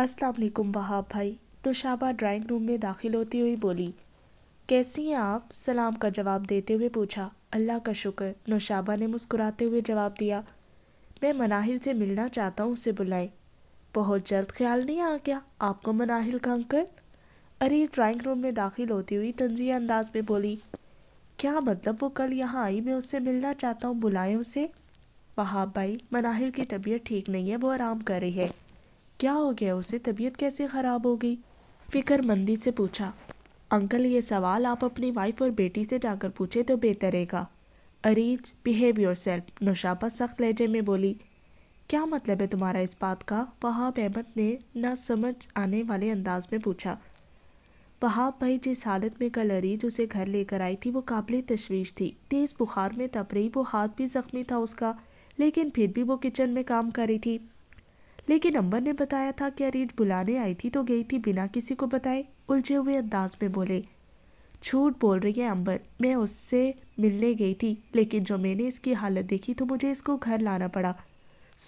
अस्सलाम वालेकुम वहाब भाई नौशाबा ड्राइंग रूम में दाखिल होती हुई बोली कैसी हैं आप सलाम का जवाब देते हुए पूछा अल्लाह का शुक्र नौशाबा ने मुस्कुराते हुए जवाब दिया मैं मनाहिल से मिलना चाहता हूँ उसे बुलाएं बहुत जल्द ख्याल नहीं आ गया आपको मनाहिल का अंकल अरे ड्राइंग रूम में दाखिल होती हुई तंजिया अंदाज में बोली क्या मतलब वो कल यहाँ आई मैं उससे मिलना चाहता हूँ बुलाएं उसे वहाब भाई मनाहिल की तबीयत ठीक नहीं है वो आराम कर रही है क्या हो गया उसे तबीयत कैसे ख़राब हो गई फ़िक्रमंदी से पूछा अंकल ये सवाल आप अपनी वाइफ और बेटी से जाकर पूछे तो बेहतर रहेगा Areej behave yourself Naushaba सख्त लहजे में बोली क्या मतलब है तुम्हारा इस बात का वहाब अहमद ने ना समझ आने वाले अंदाज में पूछा वहाब भाई जिस हालत में कल अरीज उसे घर लेकर आई थी वो काबिल तशवीश थी तेज़ बुखार में तप रही वो हाथ भी ज़ख्मी था उसका लेकिन फिर भी वो किचन में काम कर रही थी लेकिन अम्बर ने बताया था कि अरीज बुलाने आई थी तो गई थी बिना किसी को बताए उलझे हुए अंदाज में बोले झूठ बोल रही है अंबर मैं उससे मिलने गई थी लेकिन जो मैंने इसकी हालत देखी तो मुझे इसको घर लाना पड़ा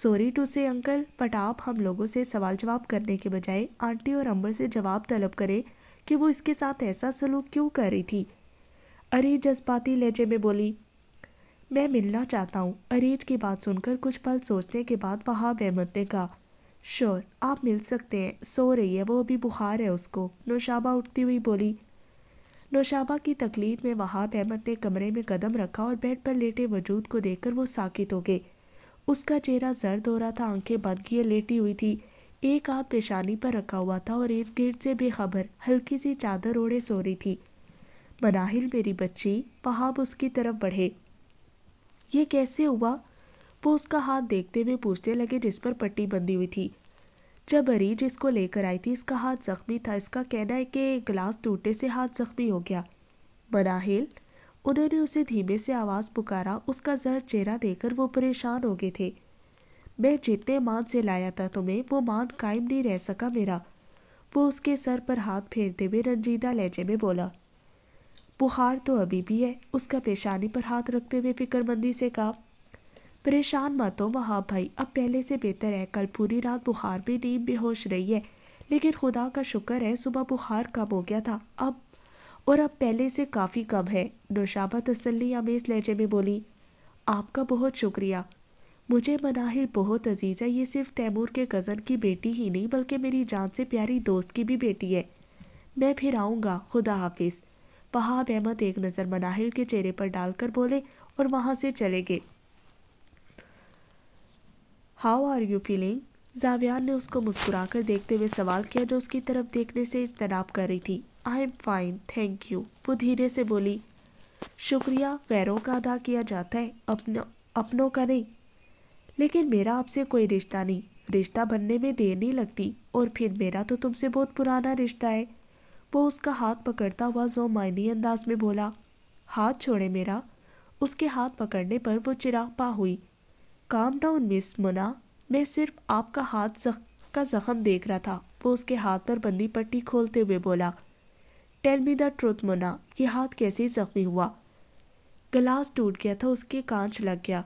sorry to say uncle but आप हम लोगों से सवाल जवाब करने के बजाय आंटी और अंबर से जवाब तलब करें कि वो इसके साथ ऐसा सलूक क्यों कर रही थी अरीज जज्बाती लहजे में बोली मैं मिलना चाहता हूँ अरीज की बात सुनकर कुछ पल सोचने के बाद वहाब अहमद ने कहा श्योर आप मिल सकते हैं सो रही है वो अभी बुखार है उसको नौशाबा उठती हुई बोली नौशाबा की तकलीफ में वहाब अहमद ने कमरे में कदम रखा और बेड पर लेटे वजूद को देखकर वो साकित हो गए उसका चेहरा जर्द हो रहा था आंखें बंद किए लेटी हुई थी एक हाथ पेशानी पर रखा हुआ था और इर्द गिर्द से बेखबर हल्की सी चादर ओढ़े सो रही थी मनाहिल मेरी बच्ची वहाब उसकी तरफ बढ़े ये कैसे हुआ वो उसका हाथ देखते हुए पूछने लगे जिस पर पट्टी बंधी हुई थी जब मरीज इसको लेकर आई थी इसका हाथ जख्मी था इसका कहना है कि गिलास टूटे से हाथ जख्मी हो गया मनाहेल उन्होंने उसे धीमे से आवाज़ पुकारा उसका जर चेहरा देकर वो परेशान हो गए थे मैं जितने मान से लाया था तुम्हें वो मान कायम नहीं रह सका मेरा वो उसके सर पर हाथ फेरते हुए रंजीदा लहजे में बोला बुखार तो अभी भी है उसका पेशानी पर हाथ रखते हुए फिक्रमंदी से कहा परेशान मत हो वहाँ भाई अब पहले से बेहतर है कल पूरी रात बुखार में नींद बेहोश रही है लेकिन खुदा का शुक्र है सुबह बुखार कम हो गया था अब और अब पहले से काफ़ी कम है नौशाबा तसली आमेज़ लहजे में बोली आपका बहुत शुक्रिया मुझे मनाहिर बहुत अजीज़ है ये सिर्फ तैमूर के कज़न की बेटी ही नहीं बल्कि मेरी जान से प्यारी दोस्त की भी बेटी है मैं फिर आऊँगा खुदा हाफिज़ वहाब अहमद एक नज़र मनाहिर के चेहरे पर डालकर बोले और वहाँ से चले गए how are you feeling Javiyan ने उसको मुस्कुराकर देखते हुए सवाल किया जो उसकी तरफ देखने से इज्तनाब कर रही थी I am fine thank you वो धीरे से बोली शुक्रिया गैरों का अदा किया जाता है अपन अपनों का नहीं लेकिन मेरा आपसे कोई रिश्ता नहीं रिश्ता बनने में देर नहीं लगती और फिर मेरा तो तुमसे बहुत पुराना रिश्ता है वो उसका हाथ पकड़ता हुआ जो मायनी अंदाज में बोला हाथ छोड़े मेरा उसके हाथ पकड़ने पर वो चिराग पा हुई काम डाउन मिस मुना मैं सिर्फ आपका हाथ जख का जख्म देख रहा था वो उसके हाथ पर बंदी पट्टी खोलते हुए बोला टेल मी द ट्रुथ मुना ये हाथ कैसे जख्मी हुआ गिलास टूट गया था उसके कांच लग गया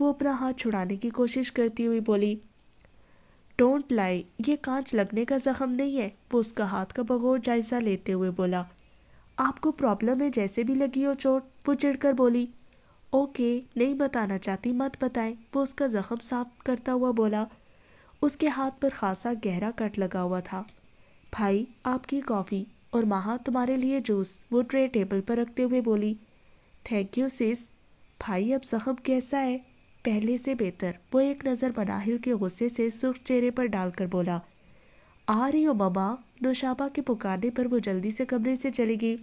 वो अपना हाथ छुड़ाने की कोशिश करती हुई बोली डोंट लाई ये कांच लगने का जख्म नहीं है वो उसका हाथ का बगौर जायजा लेते हुए बोला आपको प्रॉब्लम है जैसे भी लगी हो चोट वो चिढ़कर बोली ओके नहीं बताना चाहती मत बताएं वो उसका ज़ख्म साफ करता हुआ बोला उसके हाथ पर खासा गहरा कट लगा हुआ था भाई आपकी कॉफ़ी और महा तुम्हारे लिए जूस वो ट्रे टेबल पर रखते हुए बोली थैंक यू सिस भाई अब जख्म कैसा है पहले से बेहतर वो एक नज़र मनाहिल के गुस्से से सुर्ख चेहरे पर डालकर बोला आ रही हो ममा नोशाबा के पुकारने पर वो जल्दी से कमरे से चली गई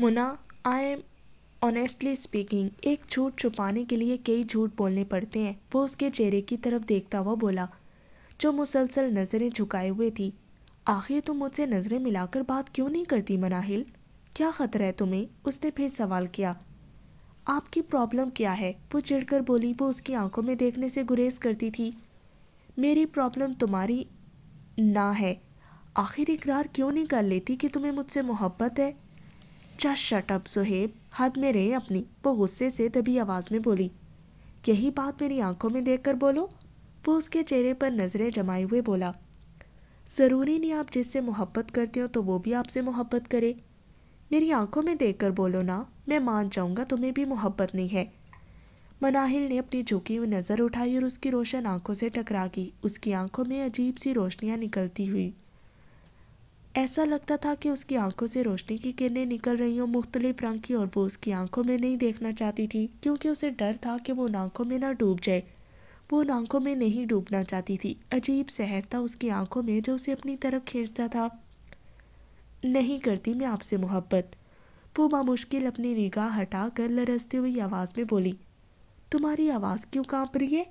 मुना आई एम ऑनेस्टली स्पीकिंग एक झूठ छुपाने के लिए कई झूठ बोलने पड़ते हैं वो उसके चेहरे की तरफ देखता हुआ बोला जो मुसलसल नज़रें झुकाए हुए थी आखिर तुम मुझसे नज़रें मिलाकर बात क्यों नहीं करती मनाहिल क्या ख़तरा है तुम्हें उसने फिर सवाल किया आपकी प्रॉब्लम क्या है वो चिड़कर बोली वो उसकी आंखों में देखने से गुरेज करती थी मेरी प्रॉब्लम तुम्हारी ना है आखिर इकरार क्यों नहीं कर लेती कि तुम्हें मुझसे मोहब्बत है जस्ट शट अप सुहेब हद में रें अपनी वो गुस्से से दबी आवाज़ में बोली यही बात मेरी आंखों में देखकर बोलो वो उसके चेहरे पर नज़रें जमाए हुए बोला ज़रूरी नहीं आप जिससे मोहब्बत करते हो तो वो भी आपसे मोहब्बत करे मेरी आंखों में देखकर बोलो ना मैं मान जाऊंगा तुम्हें भी मोहब्बत नहीं है मनाहिल ने अपनी झुकी हुई नज़र उठाई और उसकी रोशन आंखों से टकरा गई उसकी आंखों में अजीब सी रोशनियां निकलती हुई ऐसा लगता था कि उसकी आंखों से रोशनी की किरणें निकल रही हों मुख्तलिफ रंग की और वो उसकी आंखों में नहीं देखना चाहती थी क्योंकि उसे डर था कि वो उन आंखों में ना डूब जाए वो उन आंखों में नहीं डूबना चाहती थी अजीब सहर था उसकी आंखों में जो उसे अपनी तरफ खींचता था नहीं करती मैं आपसे मोहब्बत वो बामुश्किल अपनी निगाह हटा कर लरसती हुई आवाज़ में बोली तुम्हारी आवाज़ क्यों कांप रही है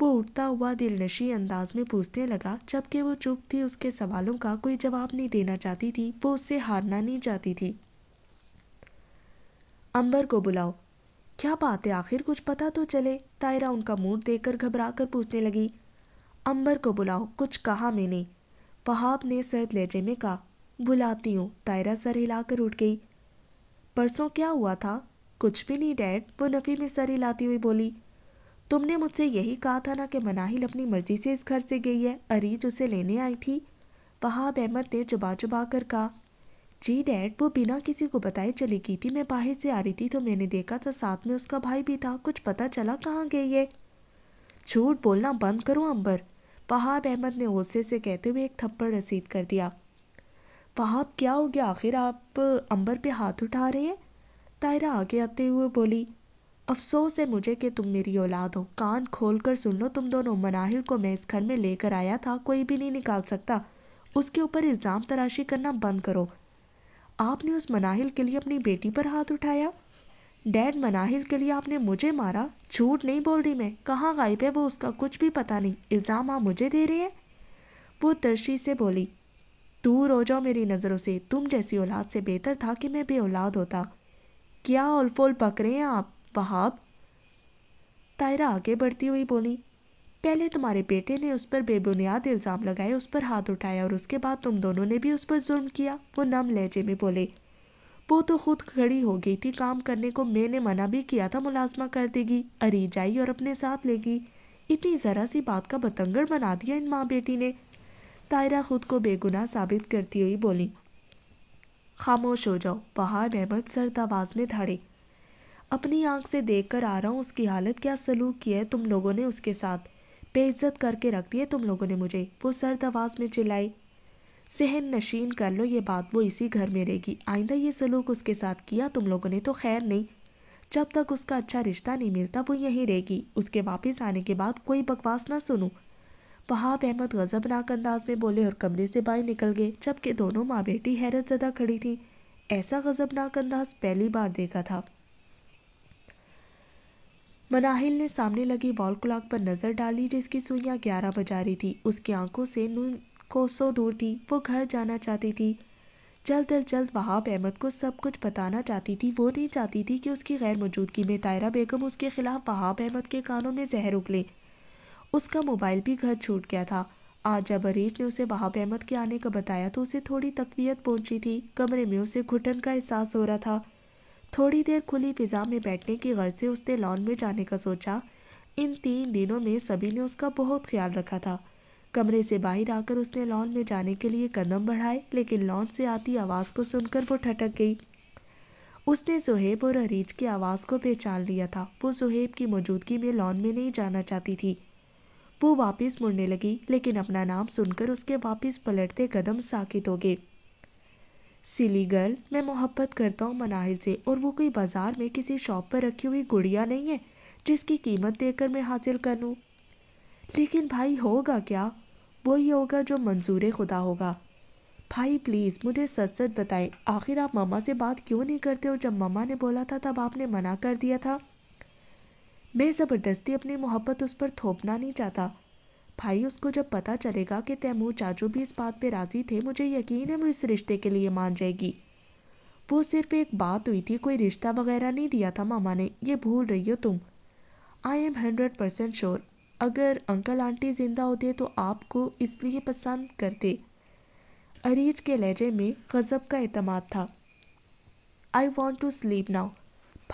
वो उठता हुआ दिलनशी अंदाज में पूछने लगा जबकि वो चुप थी उसके सवालों का कोई जवाब नहीं देना चाहती थी वो उससे हारना नहीं चाहती थी अंबर को बुलाओ क्या बात है आखिर कुछ पता तो चले तायरा उनका मूड देखकर घबरा कर पूछने लगी अंबर को बुलाओ कुछ कहा मैंने वहाब ने सर्द लहजे में कहा बुलाती हूँ तायरा सर हिलाकर उठ गई परसों क्या हुआ था कुछ भी नहीं डैड वो नफ़ी में सर हिलाती हुई बोली तुमने मुझसे यही कहा था ना कि मनाहिल अपनी मर्जी से इस घर से गई है अरीज उसे लेने आई थी वहाब अहमद ने चुबा चुबा कर कहा जी डैड वो बिना किसी को बताए चली गई थी मैं बाहर से आ रही थी तो मैंने देखा था साथ में उसका भाई भी था कुछ पता चला कहाँ गई है झूठ बोलना बंद करो अंबर वहाब अहमद ने गुस्से से कहते हुए एक थप्पड़ रसीद कर दिया वहाब क्या हो गया आखिर आप अंबर पे हाथ उठा रहे हैं तायरा आगे आते हुए बोली अफ़सोस है मुझे कि तुम मेरी औलाद हो कान खोल कर सुन लो तुम दोनों मनाहिल को मैं इस घर में लेकर आया था कोई भी नहीं निकाल सकता उसके ऊपर इल्ज़ाम तराशी करना बंद करो आपने उस मनाहिल के लिए अपनी बेटी पर हाथ उठाया डैड मनाहिल के लिए आपने मुझे मारा झूठ नहीं बोल रही मैं कहाँ गायब है वो उसका कुछ भी पता नहीं इल्ज़ाम आप मुझे दे रहे हैं वो तरशी से बोली दूर हो जाओ मेरी नज़रों से तुम जैसी औलाद से बेहतर था कि मैं बे औलाद होता क्या उलफोल पक रहे हैं आप वहाब तायरा आगे बढ़ती हुई बोली पहले तुम्हारे बेटे ने उस पर बेबुनियाद इल्ज़ाम लगाए उस पर हाथ उठाया और उसके बाद तुम दोनों ने भी उस पर जुल्म किया वो नम लहजे में बोले वो तो खुद खड़ी हो गई थी काम करने को मैंने मना भी किया था मुलाजमा कर देगी अरी जाई और अपने साथ लेगी इतनी ज़रा सी बात का बतंगड़ बना दिया इन माँ बेटी ने तायरा खुद को बेगुनाह साबित करती हुई बोली खामोश हो जाओ बाहर अहमद सर्द आवाज़ में धाड़े अपनी आंख से देख कर आ रहा हूँ उसकी हालत क्या सलूक किया है तुम लोगों ने उसके साथ बेइज्जत करके रख दिया तुम लोगों ने मुझे वो सर्द आवाज़ में चिल्लाई सहन नशीन कर लो ये बात वो इसी घर में रहेगी आइंदा ये सलूक उसके साथ किया तुम लोगों ने तो खैर नहीं जब तक उसका अच्छा रिश्ता नहीं मिलता वो यहीं रहेगी उसके वापस आने के बाद कोई बकवास ना सुनूं वहाब अहमद गजबनाक अंदाज में बोले और कमरे से बाहर निकल गए जबकि दोनों माँ बेटी हैरत ज़दा खड़ी थी ऐसा गजबनाक अंदाज पहली बार देखा था मनाहिल ने सामने लगी वॉल क्लॉक पर नजर डाली जिसकी सुइयां ग्यारह बजा रही थी उसकी आंखों से नून कोसों दूर थी वो घर जाना चाहती थी जल्द अज जल्द वहाब अहमद को सब कुछ बताना चाहती थी वो नहीं चाहती थी कि उसकी गैर मौजूदगी में तायरा बेगम उसके खिलाफ वहाब अहमद के कानों में जहर उगले उसका मोबाइल भी घर छूट गया था आज जब अरीज ने उसे वहाब अहमद के आने का बताया तो उसे थोड़ी तकबीयत पहुंची थी कमरे में उसे घुटन का एहसास हो रहा था थोड़ी देर खुली फिजा में बैठने की गर्ज से उसने लॉन में जाने का सोचा इन तीन दिनों में सभी ने उसका बहुत ख्याल रखा था कमरे से बाहर आकर उसने लॉन में जाने के लिए कदम बढ़ाए लेकिन लॉन से आती आवाज़ को सुनकर वो ठटक गई उसने सुहेब और हरीज की आवाज़ को पहचान लिया था वो सुहेब की मौजूदगी में लॉन में नहीं जाना चाहती थी वो वापस मुड़ने लगी लेकिन अपना नाम सुनकर उसके वापस पलटते कदम साकित हो गए गर्ल मैं मोहब्बत करता हूँ मनाहिर से और वो कोई बाजार में किसी शॉप पर रखी हुई गुड़िया नहीं है जिसकी कीमत देकर मैं हासिल कर लूँ लेकिन भाई होगा क्या वही होगा जो मंजूर खुदा होगा भाई प्लीज़ मुझे सच सच बताएं आखिर आप मामा से बात क्यों नहीं करते और जब मामा ने बोला था तब आपने मना कर दिया था मैं ज़बरदस्ती अपनी मोहब्बत उस पर थोपना नहीं चाहता भाई उसको जब पता चलेगा कि तैमूर चाचू भी इस बात पे राज़ी थे मुझे यकीन है वो इस रिश्ते के लिए मान जाएगी वो सिर्फ एक बात हुई थी कोई रिश्ता वगैरह नहीं दिया था मामा ने ये भूल रही हो तुम I am hundred percent sure अगर अंकल आंटी ज़िंदा होते तो आपको इसलिए पसंद करते अरीज के लहजे में गज़ब का अहतमाद था I want to sleep now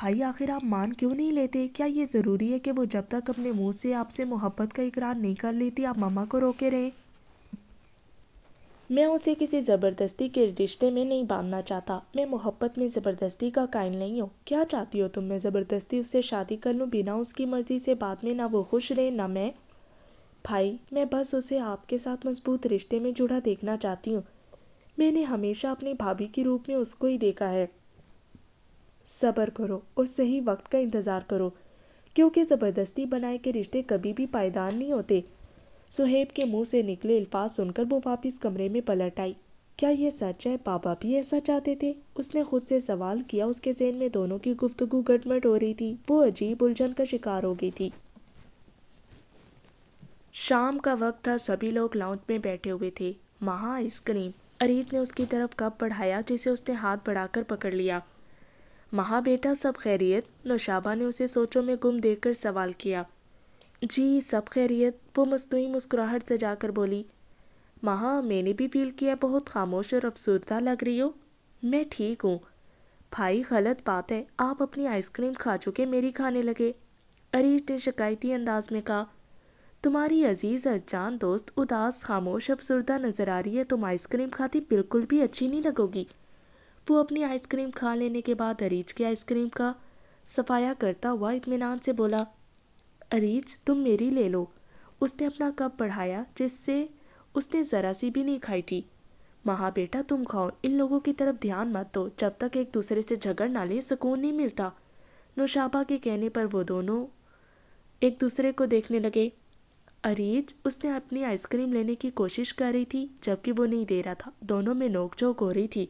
भाई आखिर आप मान क्यों नहीं लेते क्या ये ज़रूरी है कि वो जब तक अपने मुंह से आपसे मोहब्बत का इकरार नहीं कर लेती आप मामा को रोके रहें मैं उसे किसी ज़बरदस्ती के रिश्ते में नहीं बांधना चाहता मैं मोहब्बत में ज़बरदस्ती का कायल नहीं हूँ क्या चाहती हो तुम मैं ज़बरदस्ती उससे शादी कर लूँ बिना उसकी मर्ज़ी से बाद में ना वो खुश रहे ना मैं भाई मैं बस उसे आपके साथ मजबूत रिश्ते में जुड़ा देखना चाहती हूँ मैंने हमेशा अपनी भाभी के रूप में उसको ही देखा है सब्र करो और सही वक्त का इंतज़ार करो क्योंकि ज़बरदस्ती बनाए के रिश्ते कभी भी पायदान नहीं होते सुहेब के मुंह से निकले अल्फाज सुनकर वो वापस कमरे में पलट आई क्या यह सच है पापा भी ऐसा चाहते थे उसने खुद से सवाल किया उसके जहन में दोनों की गुफ्तगु गटमट हो रही थी वो अजीब उलझन का शिकार हो गई थी शाम का वक्त था सभी लोग लाउंज में बैठे हुए थे महा आइसक्रीम अरीत ने उसकी तरफ कप बढ़ाया जिसे उसने हाथ बढ़ाकर पकड़ लिया महा बेटा सब खैरियत नौशाबा ने उसे सोचों में गुम देखकर सवाल किया जी सब खैरियत वो मसनू मुस्कुराहट से जाकर बोली महा मैंने भी फील किया बहुत खामोश और अफसरदा लग रही हो मैं ठीक हूँ भाई गलत बात है आप अपनी आइसक्रीम खा चुके मेरी खाने लगे अरीज ने शिकायती अंदाज में कहा तुम्हारी अजीज़ अजान दोस्त उदास खामोश अफसरदा नज़र आ रही है तुम आइसक्रीम खाती बिल्कुल भी अच्छी नहीं लगोगी वो अपनी आइसक्रीम खा लेने के बाद अरीज की आइसक्रीम का सफाया करता हुआ इतमान से बोला अरीज तुम मेरी ले लो उसने अपना कप बढ़ाया जिससे उसने ज़रा सी भी नहीं खाई थी महा बेटा तुम खाओ इन लोगों की तरफ ध्यान मत दो जब तक एक दूसरे से झगड़ ना ले सुकून नहीं मिलता नौशाबा के कहने पर वो दोनों एक दूसरे को देखने लगे अरीज उसने अपनी आइसक्रीम लेने की कोशिश कर रही थी जबकि वो नहीं दे रहा था दोनों में नोकझोंक हो रही थी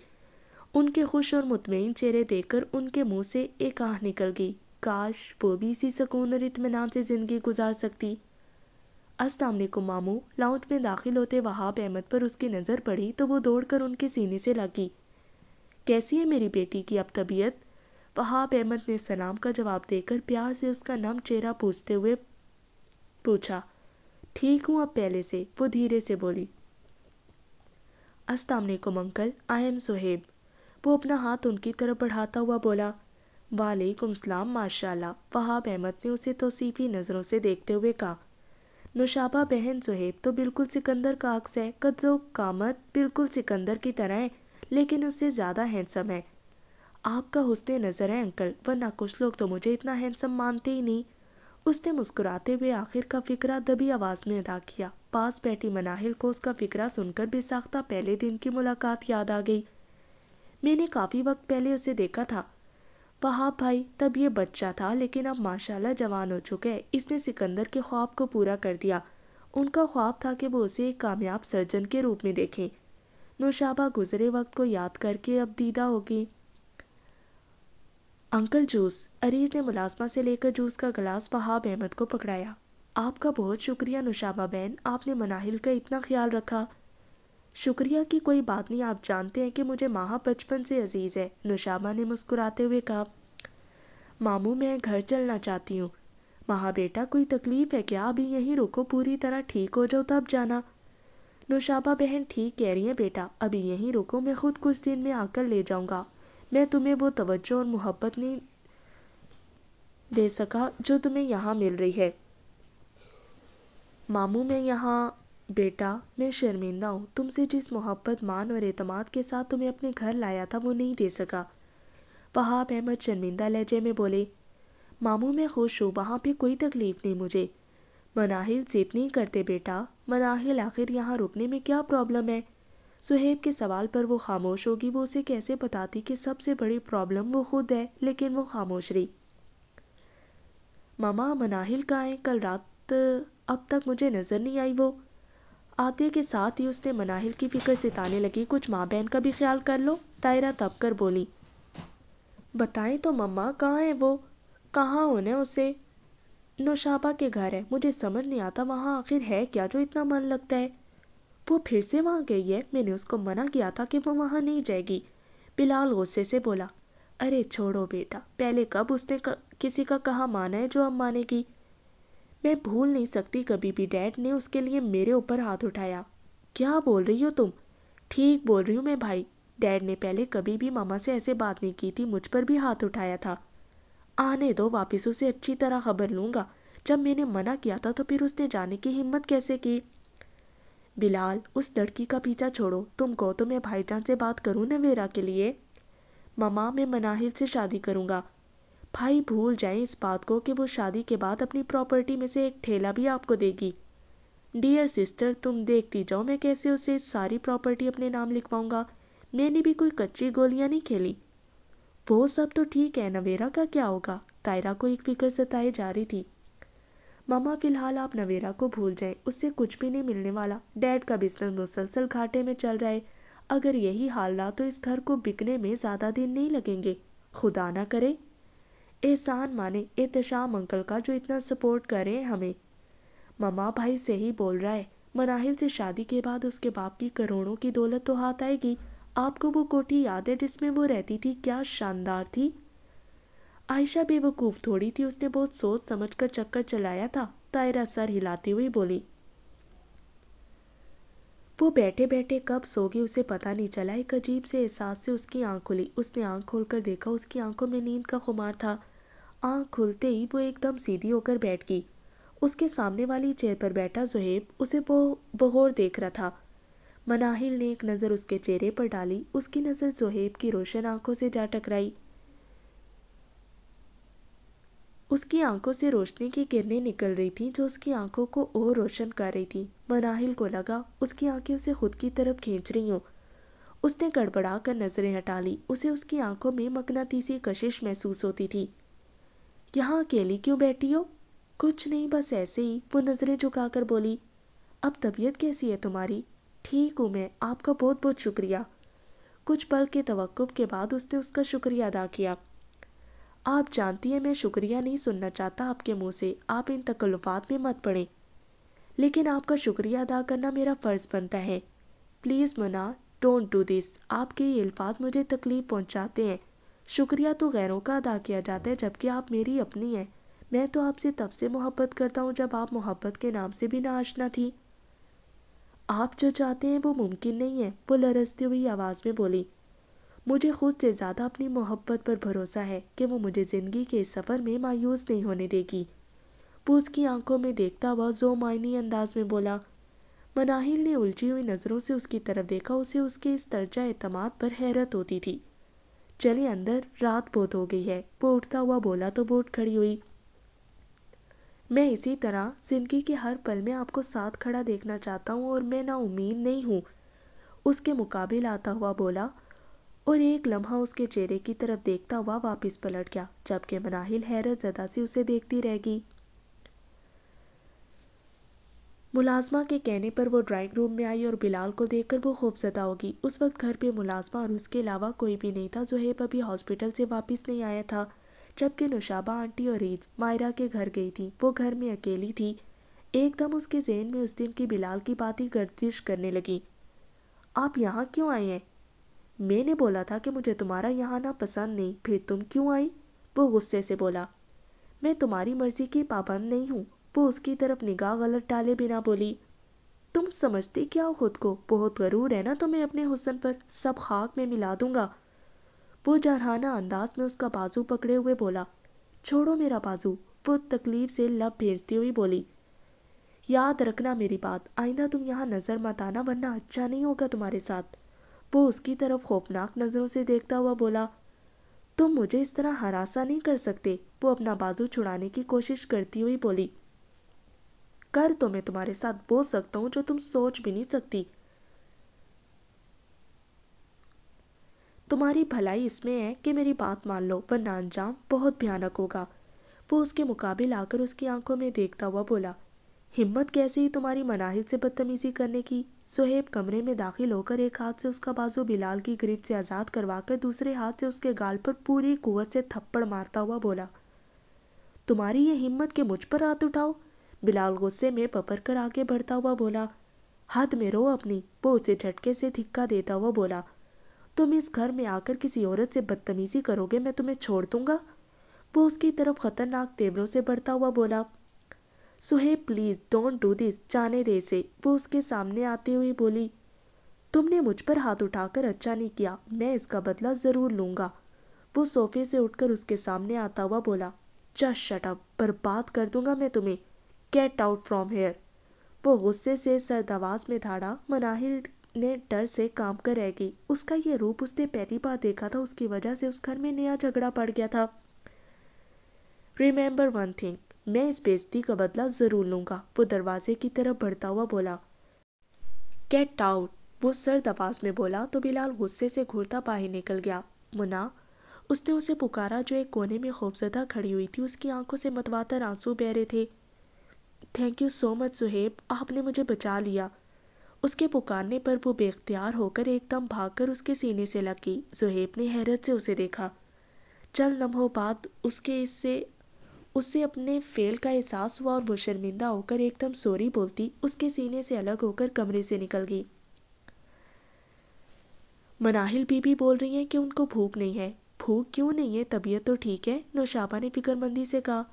उनके खुश और मुतमिन चेहरे देखकर उनके मुंह से एक आह निकल गई काश वो भी इसी सुकून और इतमान से ज़िंदगी गुजार सकती असलकुम मामू लाउंज में दाखिल होते वहाब अहमद पर उसकी नज़र पड़ी तो वो दौड़कर उनके सीने से लगी कैसी है मेरी बेटी की अब तबीयत वहाब अहमद ने सलाम का जवाब देकर प्यार से उसका नम चेहरा पूछते हुए पूछा ठीक हूँ अब पहले से वो धीरे से बोली अस्सलाम वालेकुम अंकल आई एम सोहेब वो अपना हाथ उनकी तरफ बढ़ाता हुआ बोला वालेकुम सलाम माशाल्लाह वहाब अहमद ने उसे तोसीफ़ी नज़रों से देखते हुए कहा नुशाबा बहन सुहेब तो बिल्कुल सिकंदर का अक्स है कदो कामत बिल्कुल सिकंदर की तरह है लेकिन उससे ज़्यादा हैंडसम है आपका हुसन नज़र है अंकल वरना कुछ लोग तो मुझे इतना हैंडसम मानते ही नहीं उसने मुस्कुराते हुए आखिर का फ़िक्रा दबी आवाज़ में अदा किया पास बैठी मनाहिर को उसका फ़िक्रा सुनकर साख्ता पहले दिन की मुलाकात याद आ गई मैंने काफ़ी वक्त पहले उसे देखा था वहाँ भाई तब ये बच्चा था लेकिन अब माशाल्लाह जवान हो चुके हैं इसने सिकंदर के ख्वाब को पूरा कर दिया उनका ख्वाब था कि वो उसे एक कामयाब सर्जन के रूप में देखें नौशाबा गुजरे वक्त को याद करके अब दीदा होगी अंकल जूस अरीज ने मुलाजमा से लेकर जूस का गिलास वहाब अहमद को पकड़ाया आपका बहुत शुक्रिया नुशाबा बहन आपने मनाहिल का इतना ख्याल रखा शुक्रिया की कोई बात नहीं आप जानते हैं कि मुझे माहा बचपन से अजीज़ है नुशाबा ने मुस्कुराते हुए कहा मामू मैं घर चलना चाहती हूँ महा बेटा कोई तकलीफ है क्या अभी यहीं रुको पूरी तरह ठीक हो जाओ तब जाना नुशाबा बहन ठीक कह रही है बेटा अभी यहीं रुको मैं खुद कुछ दिन में आकर ले जाऊंगा मैं तुम्हें वो तवज्जो और मोहब्बत नहीं दे सका जो तुम्हें यहाँ मिल रही है मामू मैं यहाँ बेटा मैं शर्मिंदा हूँ तुमसे जिस मोहब्बत मान और एतमाद के साथ तुम्हें अपने घर लाया था वो नहीं दे सका वहाब अहमद शर्मिंदा लहजे में बोले मामू मैं खुश हूँ वहाँ पे कोई तकलीफ़ नहीं मुझे मनाहिल जिद नहीं करते बेटा मनाहिल आखिर यहाँ रुकने में क्या प्रॉब्लम है सुहेब के सवाल पर वो खामोश होगी वो उसे कैसे बताती कि सबसे बड़ी प्रॉब्लम वो खुद है लेकिन वो खामोश रही मामा मनाहिल कहाँ हैं कल रात अब तक मुझे नज़र नहीं आई वो आते के साथ ही उसने मनाहिल की फिक्र सिताने लगी कुछ माँ बहन का भी ख्याल कर लो तायरा तब कर बोली बताएं तो मम्मा कहाँ है वो कहाँ होने उसे नौशाबा के घर है मुझे समझ नहीं आता वहाँ आखिर है क्या जो इतना मन लगता है वो फिर से वहाँ गई है मैंने उसको मना किया था कि वो वहाँ नहीं जाएगी बिलाल गुस्से से बोला अरे छोड़ो बेटा पहले कब उसने किसी का कहा माना है जो अब मानेगी मैं भूल नहीं सकती कभी भी डैड ने उसके लिए मेरे ऊपर हाथ उठाया क्या बोल रही हो तुम ठीक बोल रही हूँ मैं भाई डैड ने पहले कभी भी मामा से ऐसे बात नहीं की थी मुझ पर भी हाथ उठाया था आने दो वापस उसे अच्छी तरह खबर लूंगा जब मैंने मना किया था तो फिर उसने जाने की हिम्मत कैसे की बिलाल उस लड़की का पीछा छोड़ो तुम कहो तो मैं भाईजान से बात करूँ नवेरा के लिए ममा मैं मनाहिर से शादी करूँगा भाई भूल जाए इस बात को कि वो शादी के बाद अपनी प्रॉपर्टी में से एक ठेला भी आपको देगी डियर सिस्टर तुम देखती जाओ मैं कैसे उसे सारी प्रॉपर्टी अपने नाम लिखवाऊंगा मैंने भी कोई कच्ची गोलियां नहीं खेली वो सब तो ठीक है नवेरा का क्या होगा तायरा को एक फिक्र सताई जा रही थी मामा फिलहाल आप नवेरा को भूल जाए उससे कुछ भी नहीं मिलने वाला डैड का बिजनेस मुसलसल घाटे में चल रहा है अगर यही हाल रहा तो इस घर को बिकने में ज़्यादा दिन नहीं लगेंगे खुदा ना करे एहसान माने एहतशाम अंकल का जो इतना सपोर्ट करे हमें ममा भाई सही बोल रहा है मनाहिल से शादी के बाद उसके बाप की करोड़ों की दौलत तो हाथ आएगी आपको वो कोठी याद है जिसमें वो रहती थी क्या शानदार थी आयशा बेवकूफ़ थोड़ी थी उसने बहुत सोच समझ कर चक्कर चलाया था तायरा सर हिलाती हुई बोली वो बैठे-बैठे कब सो गई उसे पता नहीं चला। एक अजीब से एहसास से उसकी आँख खुली। उसने आँख खोलकर देखा। उसकी आँखों में नींद का खुमार था। आँख खुलते ही वो एकदम सीधी होकर बैठ गई। उसके सामने वाली चेयर पर बैठा जहेब उसे बहोर देख रहा था। मनाहिल ने एक नज़र उसके चेहरे पर डाली। उसकी नज़र जहेब की रोशन आँखों से जा टकराई। उसकी आंखों से रोशनी की किरणें निकल रही थी जो उसकी आंखों को और रोशन कर रही थी मनाहिल को लगा उसकी आंखें उसे खुद की तरफ खींच रही हों उसने गड़बड़ा कर नजरें हटा ली उसे उसकी आंखों में मकनातीसी कशिश महसूस होती थी यहाँ अकेली क्यों बैठी हो कुछ नहीं बस ऐसे ही वो नजरें झुकाकर बोली अब तबीयत कैसी है तुम्हारी ठीक हूँ मैं आपका बहुत बहुत शुक्रिया कुछ पल के तवक्कुफ़ के बाद उसने उसका शुक्रिया अदा किया आप जानती हैं मैं शुक्रिया नहीं सुनना चाहता आपके मुंह से आप इन तकल्लुफ़ात में मत पड़े लेकिन आपका शुक्रिया अदा करना मेरा फ़र्ज़ बनता है प्लीज़ मना डोंट डू दिस आपके ये अल्फाज मुझे तकलीफ़ पहुंचाते हैं शुक्रिया तो गैरों का अदा किया जाता है जबकि आप मेरी अपनी हैं मैं तो आपसे तब से मोहब्बत करता हूँ जब आप मोहब्बत के नाम से भी ना आशना थी आप जो चाहते हैं वो मुमकिन नहीं है वो लरसती हुई आवाज़ में बोली मुझे खुद से ज़्यादा अपनी मोहब्बत पर भरोसा है कि वो मुझे ज़िंदगी के इस सफ़र में मायूस नहीं होने देगी वो उसकी आंखों में देखता हुआ जो मायनी अंदाज में बोला मनाहिल ने उलझी हुई नज़रों से उसकी तरफ देखा उसे उसके इस तर्जा अतमाद पर हैरत होती थी चले अंदर रात बहुत हो गई है वो उठता हुआ बोला तो वो उठ खड़ी हुई मैं इसी तरह जिंदगी के हर पल में आपको साथ खड़ा देखना चाहता हूँ और मैं ना उम्मीद नहीं हूँ उसके मुकाबले आता हुआ बोला और एक लम्हा उसके चेहरे की तरफ देखता हुआ वापस पलट गया जबकि मनाहिल हैरत ज़दा से उसे देखती रह गई मुलाजमा के कहने पर वो ड्राइंग रूम में आई और बिलाल को देखकर वो खूबजदा होगी उस वक्त घर पे मुलाजमा और उसके अलावा कोई भी नहीं था जोहेब अभी हॉस्पिटल से वापस नहीं आया था जबकि नुशाबा आंटी और ईद मायरा के घर गई थी वो घर में अकेली थी एकदम उसके जहन में उस दिन की बिलाल की बात ही गर्दिश करने लगी आप यहाँ क्यों आए हैं मैंने बोला था कि मुझे तुम्हारा यहाँ आना पसंद नहीं फिर तुम क्यों आई वो गुस्से से बोला मैं तुम्हारी मर्जी की पाबंद नहीं हूँ वो उसकी तरफ निगाह गलत डाले बिना बोली तुम समझती क्या हो खुद को बहुत गरूर है ना तुम्हें अपने हुसन पर सब खाक में मिला दूंगा वो जरहाना अंदाज में उसका बाजू पकड़े हुए बोला छोड़ो मेरा बाजू वो तकलीफ से लब भेजती हुई बोली याद रखना मेरी बात आइंदा तुम यहाँ नज़र मत आना वरना अच्छा नहीं होगा तुम्हारे साथ वो उसकी तरफ खौफनाक नज़रों से देखता हुआ बोला तुम तो मुझे इस तरह हरासा नहीं कर सकते वो अपना बाजू छुड़ाने की कोशिश करती हुई बोली कर तो मैं तुम्हारे साथ वो सकता हूँ जो तुम सोच भी नहीं सकती तुम्हारी भलाई इसमें है कि मेरी बात मान लो वरना अंजाम बहुत भयानक होगा वो उसके मुकाबिल आकर उसकी आंखों में देखता हुआ बोला हिम्मत कैसी तुम्हारी मनाहिल से बदतमीजी करने की सुहेब कमरे में दाखिल होकर एक हाथ से उसका बाजू बिलाल की ग्रिप से आज़ाद करवाकर दूसरे हाथ से उसके गाल पर पूरी कुत से थप्पड़ मारता हुआ बोला तुम्हारी ये हिम्मत कि मुझ पर हाथ उठाओ बिलाल गुस्से में पपर कर आगे बढ़ता हुआ बोला हाथ में रो अपनी वो उसे झटके से धिक्का देता हुआ बोला तुम इस घर में आकर किसी औरत से बदतमीजी करोगे मैं तुम्हें छोड़ दूंगा वो उसकी तरफ खतरनाक तेवरों से बढ़ता हुआ बोला सुहे प्लीज़ डोंट डू दिस जाने दे से वो उसके सामने आते हुए बोली तुमने मुझ पर हाथ उठाकर अच्छा नहीं किया मैं इसका बदला ज़रूर लूंगा वो सोफे से उठकर उसके सामने आता हुआ बोला जस्ट शट अप बर्बाद कर दूंगा मैं तुम्हें गेट आउट फ्रॉम हेयर वो गुस्से से सर्द आवाज़ में धाड़ा मनाहिर ने डर से काम कर रह गई उसका ये रूप उसने पहली बार देखा था उसकी वजह से उस घर में नया झगड़ा पड़ गया था रिमेंबर वन थिंग मैं इस बेजती का बदला ज़रूर लूँगा वो दरवाजे की तरफ बढ़ता हुआ बोला गेट आउट वो सर्द आवाज में बोला तो बिलाल गुस्से से घूरता बाहर निकल गया मुना उसने उसे पुकारा जो एक कोने में खौफजदा खड़ी हुई थी उसकी आंखों से मतवातर आंसू बह रहे थे thank you so much Suhaib आपने मुझे बचा लिया उसके पुकारने पर वो बेख्तियार होकर एकदम भागकर उसके सीने से लग गई सुहेब ने हैरत से उसे देखा चल लम्हों बाद उसके इससे उसे अपने फेल का एहसास हुआ और वो शर्मिंदा होकर एकदम सॉरी बोलती उसके सीने से अलग होकर कमरे से निकल गई मनाहिल बीबी बोल रही हैं कि उनको भूख नहीं है भूख क्यों नहीं है तबीयत तो ठीक है नौशाबा ने फिक्रमंदी से कहा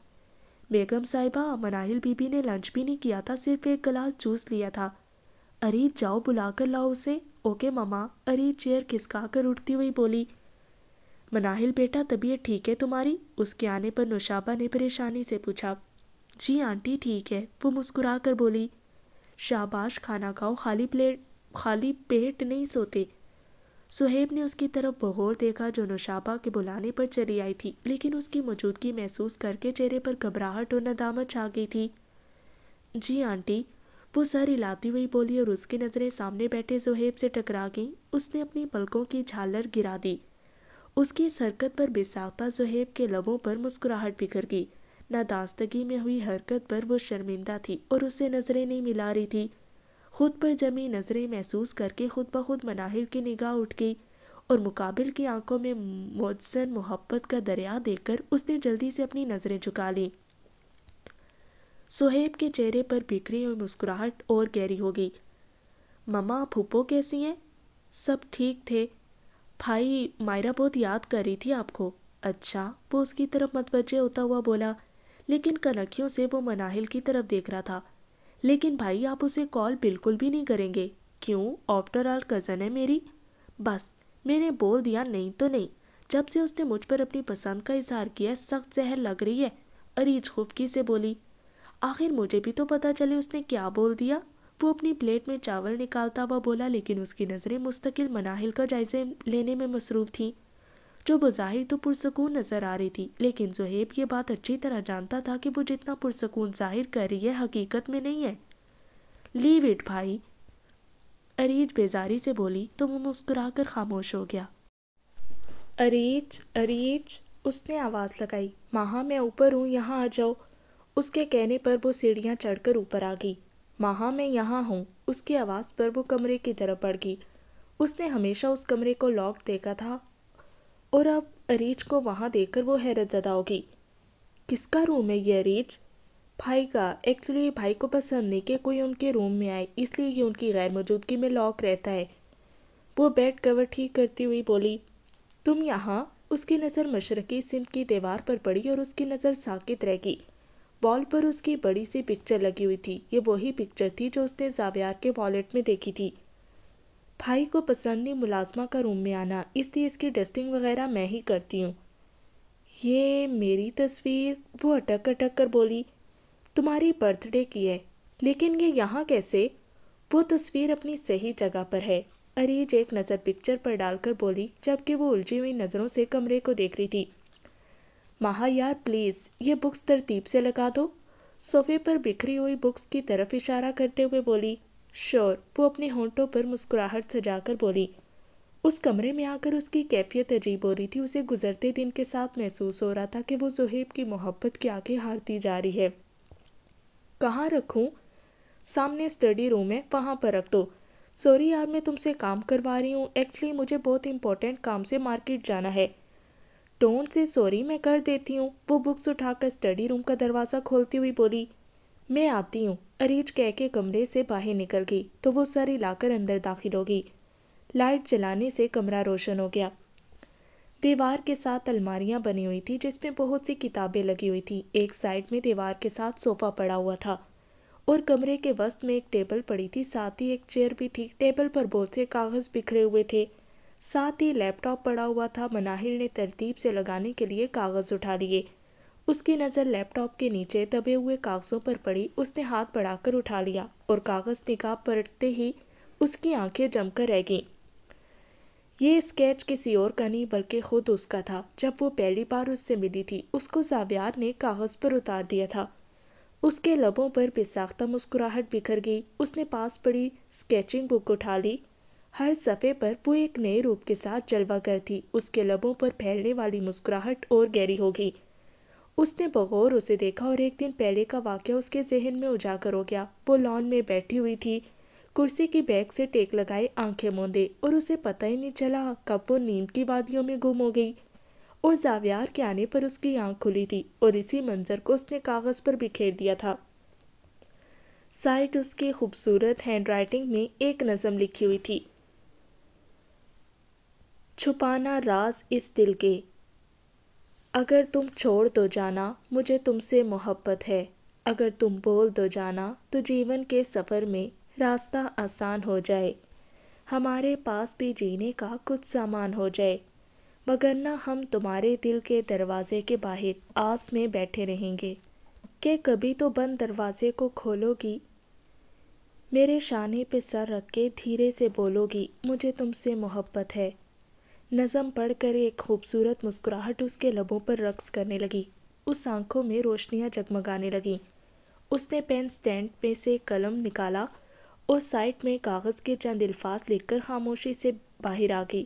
बेगम साहिबा मनाहिल बीबी ने लंच भी नहीं किया था सिर्फ एक गिलास जूस लिया था अरे जाओ बुलाकर लाओ उसे ओके मामा अरे चेयर खिसका कर उठती हुई बोली मनाहिल बेटा तबीयत ठीक है तुम्हारी उसके आने पर नौशाबा ने परेशानी से पूछा जी आंटी ठीक है वो मुस्कुरा कर बोली शाबाश खाना खाओ खाली प्लेट खाली पेट नहीं सोते सुहेब ने उसकी तरफ बहोर देखा जो नौशाबा के बुलाने पर चली आई थी लेकिन उसकी मौजूदगी महसूस करके चेहरे पर घबराहट और नदामत छा गई थी जी आंटी वो सर हिलाती हुई बोली और उसकी नज़रें सामने बैठे जोहेब से टकरा गईं उसने अपनी पलकों की झालर गिरा दी उसकी इस हरकत पर बेसावता जहेब के लबों पर मुस्कुराहट बिखर गई नादास्तगी में हुई हरकत पर वो शर्मिंदा थी और उसे नज़रें नहीं मिला रही थी खुद पर जमी नज़रें महसूस करके खुद ब खुद मनाहिर की निगाह उठ गई और मुकाबिल की आंखों में मोजन मोहब्बत का दरिया देखकर उसने जल्दी से अपनी नज़रें झुका ली सुहेब के चेहरे पर बिखरी हुई मुस्कुराहट और गहरी हो गई ममा फूपो कैसी हैं सब ठीक थे भाई मायरा बहुत याद कर रही थी आपको अच्छा वो उसकी तरफ मतवजह होता हुआ बोला लेकिन कनखियों से वो मनाहिल की तरफ देख रहा था लेकिन भाई आप उसे कॉल बिल्कुल भी नहीं करेंगे क्यों आफ्टर ऑल कज़न है मेरी बस मैंने बोल दिया नहीं तो नहीं जब से उसने मुझ पर अपनी पसंद का इजहार किया सख्त जहर लग रही है अरीज खुफकी से बोली आखिर मुझे भी तो पता चले उसने क्या बोल दिया वो अपनी प्लेट में चावल निकालता हुआ बोला लेकिन उसकी नज़रें मुस्तकिल मनाहिल का जायजे लेने में मसरूफ थी जो बाहिर तो पुरसकून नज़र आ रही थी लेकिन जहेब ये बात अच्छी तरह जानता था कि वो जितना पुरसकून जाहिर कर रही है हकीकत में नहीं है लीव इट भाई अरीज बेजारी से बोली तो वो मुस्कुरा कर खामोश हो गया अरीज अरीज उसने आवाज़ लगाई महा मैं ऊपर हूँ यहाँ आ जाओ उसके कहने पर वो सीढ़ियाँ चढ़कर ऊपर आ गई महा मैं यहाँ हूँ उसकी आवाज़ पर वो कमरे की तरफ गई उसने हमेशा उस कमरे को लॉक देखा था और अब अरीज को वहाँ देखकर वो हैरत ज़दा होगी किसका रूम है ये अरीज भाई का एक्चुअली भाई को पसंद नहीं कि कोई उनके रूम में आए इसलिए ये उनकी गैर मौजूदगी में लॉक रहता है वो बेड कवर ठीक करती हुई बोली तुम यहाँ उसकी नज़र मशरकी सिंध की दीवार पर पड़ी और उसकी नज़र साकित रह गई वॉल पर उसकी बड़ी सी पिक्चर लगी हुई थी ये वही पिक्चर थी जो उसने जावियार के वॉलेट में देखी थी भाई को पसंद नहीं मुलाजमा का रूम में आना इसलिए इसकी डस्टिंग वगैरह मैं ही करती हूँ ये मेरी तस्वीर वो अटक अटक कर बोली तुम्हारी बर्थडे की है लेकिन ये यहाँ कैसे वो तस्वीर अपनी सही जगह पर है अरीज एक नज़र पिक्चर पर डालकर बोली जबकि वो उलझी हुई नज़रों से कमरे को देख रही थी माहा यार प्लीज़ ये बुक्स तरतीब से लगा दो सोफे पर बिखरी हुई बुक्स की तरफ इशारा करते हुए बोली श्योर वो अपने होंठों पर मुस्कुराहट सजाकर बोली उस कमरे में आकर उसकी कैफियत अजीब हो रही थी उसे गुजरते दिन के साथ महसूस हो रहा था कि वो जहेब की मोहब्बत की आंखें हारती जा रही है कहाँ रखूँ सामने स्टडी रूम है वहाँ पर रख दो सॉरी यार मैं तुमसे काम करवा रही हूँ एक्चुअली मुझे बहुत इंपॉर्टेंट काम से मार्केट जाना है टोन से सॉरी मैं कर देती हूँ वो बुक्स उठाकर स्टडी रूम का दरवाज़ा खोलती हुई बोली मैं आती हूँ अरीज कह के कमरे से बाहर निकल गई तो वो सर हिलाकर अंदर दाखिल हो गई लाइट जलाने से कमरा रोशन हो गया दीवार के साथ अलमारियाँ बनी हुई थी जिसमें बहुत सी किताबें लगी हुई थी एक साइड में दीवार के साथ सोफ़ा पड़ा हुआ था और कमरे के वस्त में एक टेबल पड़ी थी साथ ही एक चेयर भी थी टेबल पर बहुत से कागज़ बिखरे हुए थे साथ ही लैपटॉप पड़ा हुआ था मनाहिल ने तरतीब से लगाने के लिए कागज़ उठा लिए उसकी नज़र लैपटॉप के नीचे दबे हुए कागज़ों पर पड़ी उसने हाथ बढ़ाकर उठा लिया और कागज़ निकाह पड़ते ही उसकी आंखें जमकर रह गईं ये स्केच किसी और का नहीं बल्कि खुद उसका था जब वो पहली बार उससे मिली थी उसको जावियार ने कागज़ पर उतार दिया था उसके लबों पर बेसाख्ता मुस्कुराहट बिखर गई उसने पास पड़ी स्केचिंग बुक उठा ली हर सफ़े पर वो एक नए रूप के साथ जलवा कर थी उसके लबों पर फैलने वाली मुस्कुराहट और गहरी हो गई उसने बगौर उसे देखा और एक दिन पहले का वाक्य उसके जहन में उजागर हो गया वो लॉन में बैठी हुई थी कुर्सी की बैग से टेक लगाए आंखें मोंदे और उसे पता ही नहीं चला कब वो नींद की वादियों में गुम हो गई और जावियार के आने पर उसकी आंख खुली थी और इसी मंजर को उसने कागज़ पर बिखेर दिया था साइट उसकी खूबसूरत हैंडराइटिंग में एक नज़म लिखी हुई थी छुपाना राज़ इस दिल के अगर तुम छोड़ दो तो जाना मुझे तुमसे मोहब्बत है अगर तुम बोल दो तो जाना तो जीवन के सफ़र में रास्ता आसान हो जाए हमारे पास भी जीने का कुछ सामान हो जाए मगर ना हम तुम्हारे दिल के दरवाज़े के बाहर आस में बैठे रहेंगे के कभी तो बंद दरवाज़े को खोलोगी मेरे शाने पे सर रख के धीरे से बोलोगी मुझे तुमसे मोहब्बत है नज़म पढ़कर एक खूबसूरत मुस्कुराहट उसके लबों पर रक्स करने लगी उस आंखों में रोशनियां जगमगाने लगीं उसने पेन स्टैंड में से कलम निकाला और साइड में कागज़ के चंद अल्फाज लिखकर खामोशी से बाहर आ गई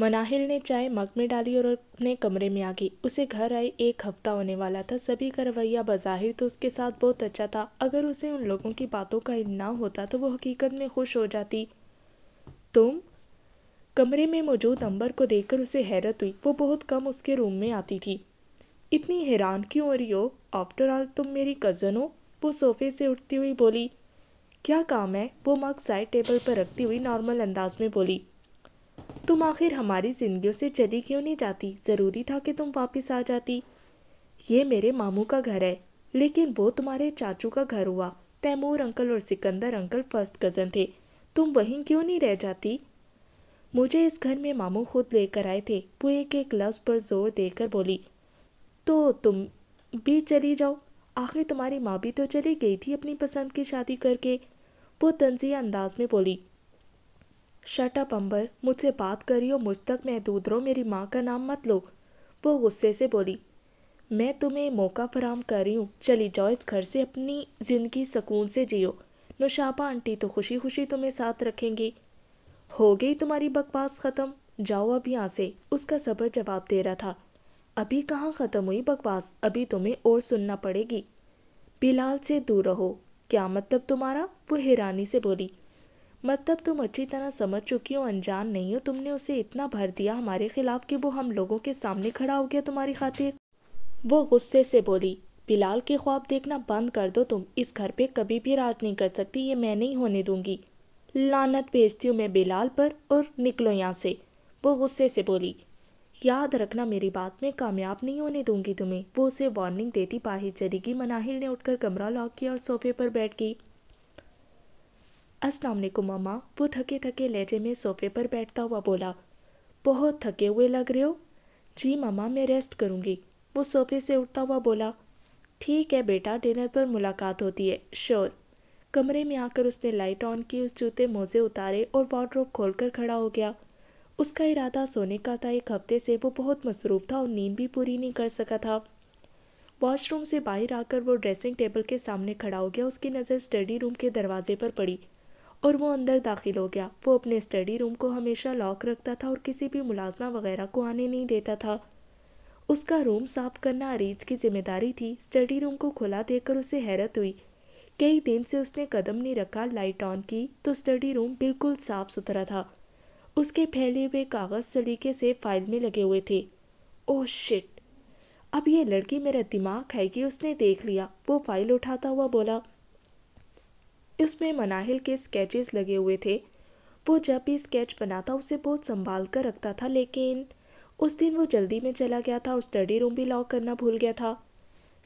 मनाहिल ने चाय मग में डाली और अपने कमरे में आ गई उसे घर आए एक हफ्ता होने वाला था सभी का रवैया बाहिर तो उसके साथ बहुत अच्छा था अगर उसे उन लोगों की बातों का इल्म ना होता तो वो हकीकत में खुश हो जाती तुम कमरे में मौजूद अंबर को देखकर उसे हैरत हुई वो बहुत कम उसके रूम में आती थी इतनी हैरान क्यों हो रही हो आफ्टर ऑल तुम मेरी कज़न हो वो सोफे से उठती हुई बोली क्या काम है वो मग साइड टेबल पर रखती हुई नॉर्मल अंदाज में बोली तुम आखिर हमारी ज़िंदगियों से चली क्यों नहीं जाती ज़रूरी था कि तुम वापस आ जाती ये मेरे मामू का घर है लेकिन वो तुम्हारे चाचू का घर हुआ तैमूर अंकल और सिकंदर अंकल फर्स्ट कज़न थे तुम वहीं क्यों नहीं रह जाती मुझे इस घर में मामू खुद लेकर आए थे वो एक एक लफ्ज़ पर जोर देकर बोली तो तुम भी चली जाओ आखिर तुम्हारी माँ भी तो चली गई थी अपनी पसंद की शादी करके वो तंजिया अंदाज में बोली शट अप अंबर मुझसे बात करियो मुझ तक महदूद रहो मेरी माँ का नाम मत लो वो गुस्से से बोली मैं तुम्हें मौका फराम कर रही हूँ चली जाओ इस घर से अपनी ज़िंदगी सुकून से जियो नुशापा आंटी तो खुशी खुशी तुम्हें साथ रखेंगी हो गई तुम्हारी बकवास ख़त्म जाओ अब यहाँ से उसका सबर जवाब दे रहा था अभी कहाँ ख़त्म हुई बकवास अभी तुम्हें और सुनना पड़ेगी बिलाल से दूर रहो क्या मतलब तुम्हारा वो हैरानी से बोली मतलब तुम अच्छी तरह समझ चुकी हो अनजान नहीं हो तुमने उसे इतना भर दिया हमारे खिलाफ कि वो हम लोगों के सामने खड़ा हो गया तुम्हारी खातिर वो गुस्से से बोली बिलाल के ख्वाब देखना बंद कर दो तुम इस घर पे कभी भी राज नहीं कर सकती ये मैं नहीं होने दूंगी लानत भेजती हूँ मैं बिलाल पर और निकलो यहाँ से वो गुस्से से बोली याद रखना मेरी बात में कामयाब नहीं होने दूंगी तुम्हें वो उसे वार्निंग देती बाहर चली गई मनाहिल ने उठकर कमरा लॉक किया और सोफे पर बैठ गई अस्सलाम वालेकुम मामा वो थके थके लहजे में सोफे पर बैठता हुआ बोला बहुत थके हुए लग रहे हो जी मामा मैं रेस्ट करूंगी वो सोफे से उठता हुआ बोला ठीक है बेटा डिनर पर मुलाकात होती है श्योर कमरे में आकर उसने लाइट ऑन की उस जूते मोजे उतारे और वार्ड्रोब खोलकर खड़ा हो गया उसका इरादा सोने का था एक हफ्ते से वो बहुत मसरूफ़ था और नींद भी पूरी नहीं कर सका था वॉशरूम से बाहर आकर वो ड्रेसिंग टेबल के सामने खड़ा हो गया उसकी नज़र स्टडी रूम के दरवाजे पर पड़ी और वो अंदर दाखिल हो गया वो अपने स्टडी रूम को हमेशा लॉक रखता था और किसी भी मुलाजमा वगैरह को आने नहीं देता था उसका रूम साफ करना अरीज की जिम्मेदारी थी स्टडी रूम को खुला देखकर उसे हैरत हुई कई दिन से उसने कदम नहीं रखा लाइट ऑन की तो स्टडी रूम बिल्कुल साफ सुथरा था उसके फैले हुए कागज सलीके से फाइल में लगे हुए थे ओ शिट अब ये लड़की मेरा दिमाग है कि उसने देख लिया वो फाइल उठाता हुआ बोला उसमें मनाहिल के स्केचेस लगे हुए थे वो जब भी स्केच बनाता उसे बहुत संभाल कर रखता था लेकिन उस दिन वो जल्दी में चला गया था और स्टडी रूम भी लॉक करना भूल गया था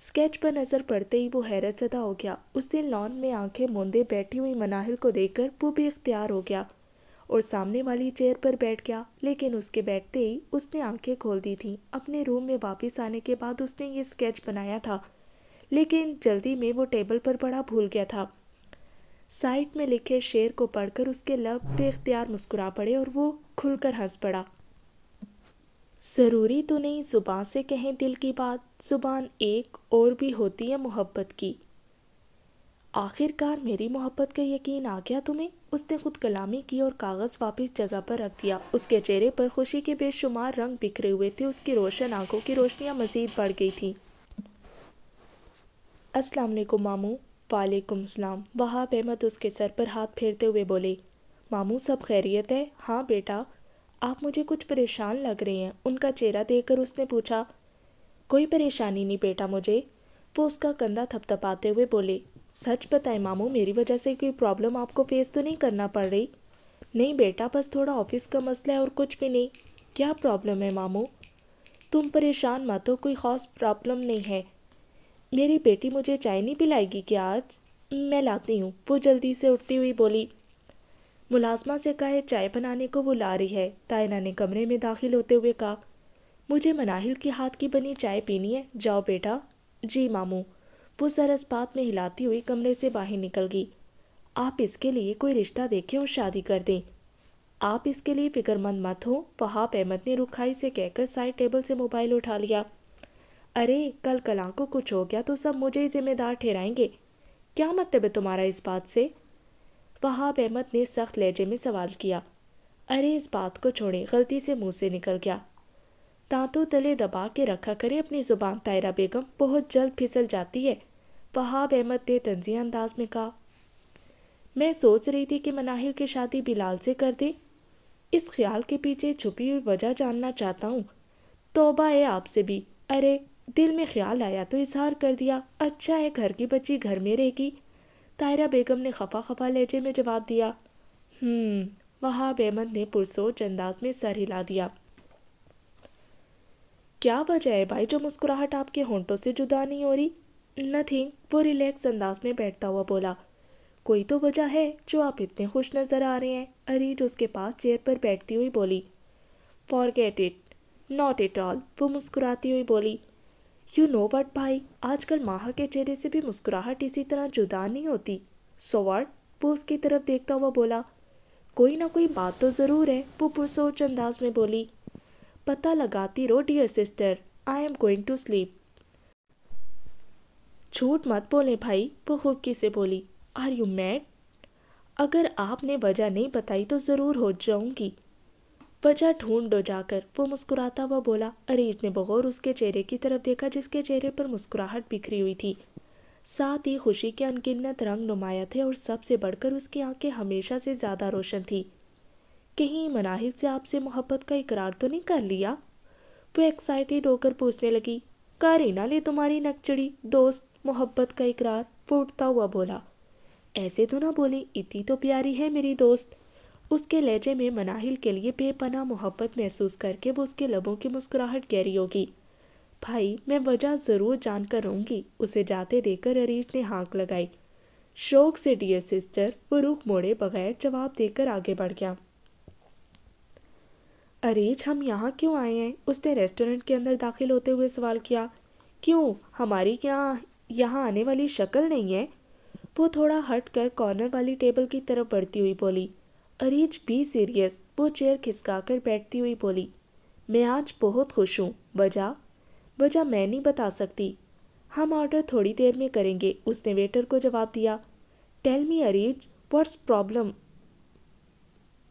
स्केच पर नज़र पड़ते ही वो हैरत सदा हो गया उस दिन लॉन में आंखें मूंदे बैठी हुई मनाहिल को देखकर वो भी इख्तियार हो गया और सामने वाली चेयर पर बैठ गया लेकिन उसके बैठते ही उसने आंखें खोल दी थी अपने रूम में वापस आने के बाद उसने ये स्केच बनाया था लेकिन जल्दी में वो टेबल पर पड़ा भूल गया था साइड में लिखे शेर को पढ़कर उसके लब बेख्तियार मुस्कुरा पड़े और वो खुलकर हंस पड़ा ज़रूरी तो नहीं जुबान से कहें दिल की बात ज़ुबान एक और भी होती है मोहब्बत की आखिरकार मेरी मोहब्बत का यकीन आ गया तुम्हें उसने खुद कलामी की और कागज़ वापस जगह पर रख दिया उसके चेहरे पर खुशी के बेशुमार रंग बिखरे हुए थे उसकी रोशन आंखों की रोशनियाँ मज़ीद बढ़ गई थी अस्सलाम वालेकुम मामू वालेकुम सलाम वहाब अहमद उसके सर पर हाथ फेरते हुए बोले मामू सब खैरियत है हाँ बेटा आप मुझे कुछ परेशान लग रहे हैं उनका चेहरा देखकर उसने पूछा कोई परेशानी नहीं बेटा मुझे वो उसका कंधा थपथपाते हुए बोले सच बताए मामू मेरी वजह से कोई प्रॉब्लम आपको फेस तो नहीं करना पड़ रही नहीं बेटा बस थोड़ा ऑफिस का मसला है और कुछ भी नहीं क्या प्रॉब्लम है मामू तुम परेशान मत हो कोई खास प्रॉब्लम नहीं है मेरी बेटी मुझे चाय नहीं पिलाएगी क्या आज मैं लाती हूँ वो जल्दी से उठती हुई बोली मुलाजमा से कहा चाय बनाने को वो ला रही है तायना ने कमरे में दाखिल होते हुए कहा मुझे मनाहिल के हाथ की बनी चाय पीनी है जाओ बेटा जी मामू वो सरसपात में हिलाती हुई कमरे से बाहर निकल गई आप इसके लिए कोई रिश्ता देखें और शादी कर दें आप इसके लिए फिक्रमंद मत हो वहाप अहमद ने रुखाई से कहकर साइड टेबल से मोबाइल उठा लिया अरे कल कला को कुछ हो गया तो सब मुझे ही जिम्मेदार ठहराएंगे क्या मतलब है तुम्हारा इस बात से वहाब अहमद ने सख्त लहजे में सवाल किया अरे इस बात को छोड़े गलती से मुंह से निकल गया दांतों तले दबा के रखा करें अपनी ज़ुबान तायरा बेगम बहुत जल्द फिसल जाती है वहाब अहमद ने तंजिया अंदाज में कहा मैं सोच रही थी कि मनाहिर की शादी बिलाल से कर दे इस ख्याल के पीछे छुपी हुई वजह जानना चाहता हूँ तोबा है आपसे भी अरे दिल में ख्याल आया तो इजहार कर दिया अच्छा है घर की बच्ची घर में रहेगी तायरा बेगम ने खफा खफा लहजे में जवाब दिया हम्म, वहा बेमन ने पुरसोच अंदाज में सर हिला दिया क्या वजह है भाई जो मुस्कुराहट आपके होंटों से जुदा नहीं हो रही नथिंग वो रिलैक्स अंदाज में बैठता हुआ बोला कोई तो वजह है जो आप इतने खुश नज़र आ रहे हैं अरीज उसके पास चेयर पर बैठती हुई बोली forget it not at all वो मुस्कुराती हुई बोली यू नो वट भाई आजकल माहा के चेहरे से भी मुस्कुराहट इसी तरह जुदा नहीं होती सो वट वो उसकी तरफ देखता हुआ बोला कोई ना कोई बात तो ज़रूर है वो पुरसोच अंदाज में बोली पता लगाती रहो dear sister I am going to sleep झूठ मत बोले भाई वो खुबकी से बोली आर यू मैड अगर आपने वजह नहीं बताई तो ज़रूर हो जाऊंगी वजह ढूंढ डो जाकर वो मुस्कुराता हुआ बोला अरीज ने बगौर उसके चेहरे की तरफ देखा जिसके चेहरे पर मुस्कुराहट बिखरी हुई थी साथ ही खुशी के अनगिनत रंग नुमाया थे और सबसे बढ़कर उसकी आंखें हमेशा से ज़्यादा रोशन थी कहीं मनाहिर से आपसे मोहब्बत का इकरार तो नहीं कर लिया वो एक्साइटेड होकर पूछने लगी कारीना ने तुम्हारी नकचड़ी दोस्त मोहब्बत का इकरार फूटता हुआ बोला ऐसे तो ना बोली इतनी तो प्यारी है मेरी दोस्त उसके लहजे में मनाहिल के लिए बेपना मोहब्बत महसूस करके वो उसके लबों की मुस्कुराहट गहरी होगी भाई मैं वजह ज़रूर जानकर रहूंगी उसे जाते देखकर अरीज ने हाँक लगाई शौक से डियर सिस्टर वो रुख मोड़े बगैर जवाब देकर आगे बढ़ गया अरीज हम यहाँ क्यों आए हैं उसने रेस्टोरेंट के अंदर दाखिल होते हुए सवाल किया क्यों हमारी यहाँ यहाँ आने वाली शक्ल नहीं है वो थोड़ा हट कर कॉर्नर वाली टेबल की तरफ बढ़ती हुई बोली अरीज बी सीरियस वो चेयर खिसकाकर बैठती हुई बोली मैं आज बहुत खुश हूँ वजह वजह मैं नहीं बता सकती हम ऑर्डर थोड़ी देर में करेंगे उसने वेटर को जवाब दिया tell me Areej what's problem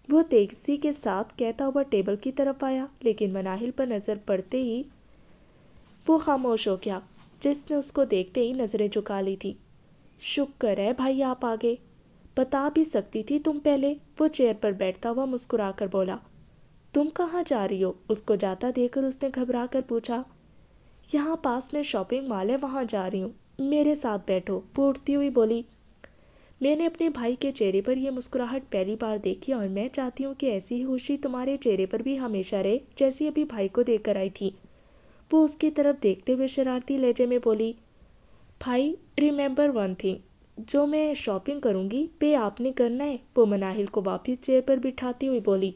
वो तेजी के साथ कहता हुआ टेबल की तरफ आया लेकिन मनाहिल पर नज़र पड़ते ही वो खामोश हो गया जिसने उसको देखते ही नज़रें झुका ली थी शुक्र है भाई आप आगे बता भी सकती थी तुम पहले वो चेयर पर बैठता हुआ मुस्कुरा कर बोला तुम कहाँ जा रही हो उसको जाता देखकर उसने घबरा कर पूछा यहाँ पास में शॉपिंग मॉल है वहाँ जा रही हूँ मेरे साथ बैठो वो उठती हुई बोली मैंने अपने भाई के चेहरे पर यह मुस्कुराहट पहली बार देखी और मैं चाहती हूँ कि ऐसी ही खुशी तुम्हारे चेहरे पर भी हमेशा रहे जैसी अभी भाई को देख कर आई थी वो उसकी तरफ देखते हुए शरारती लहजे में बोली भाई रिमेंबर वन थिंग जो मैं शॉपिंग करूंगी पे आपने करना है वो मनाहिल को वापस चेयर पर बिठाती हुई बोली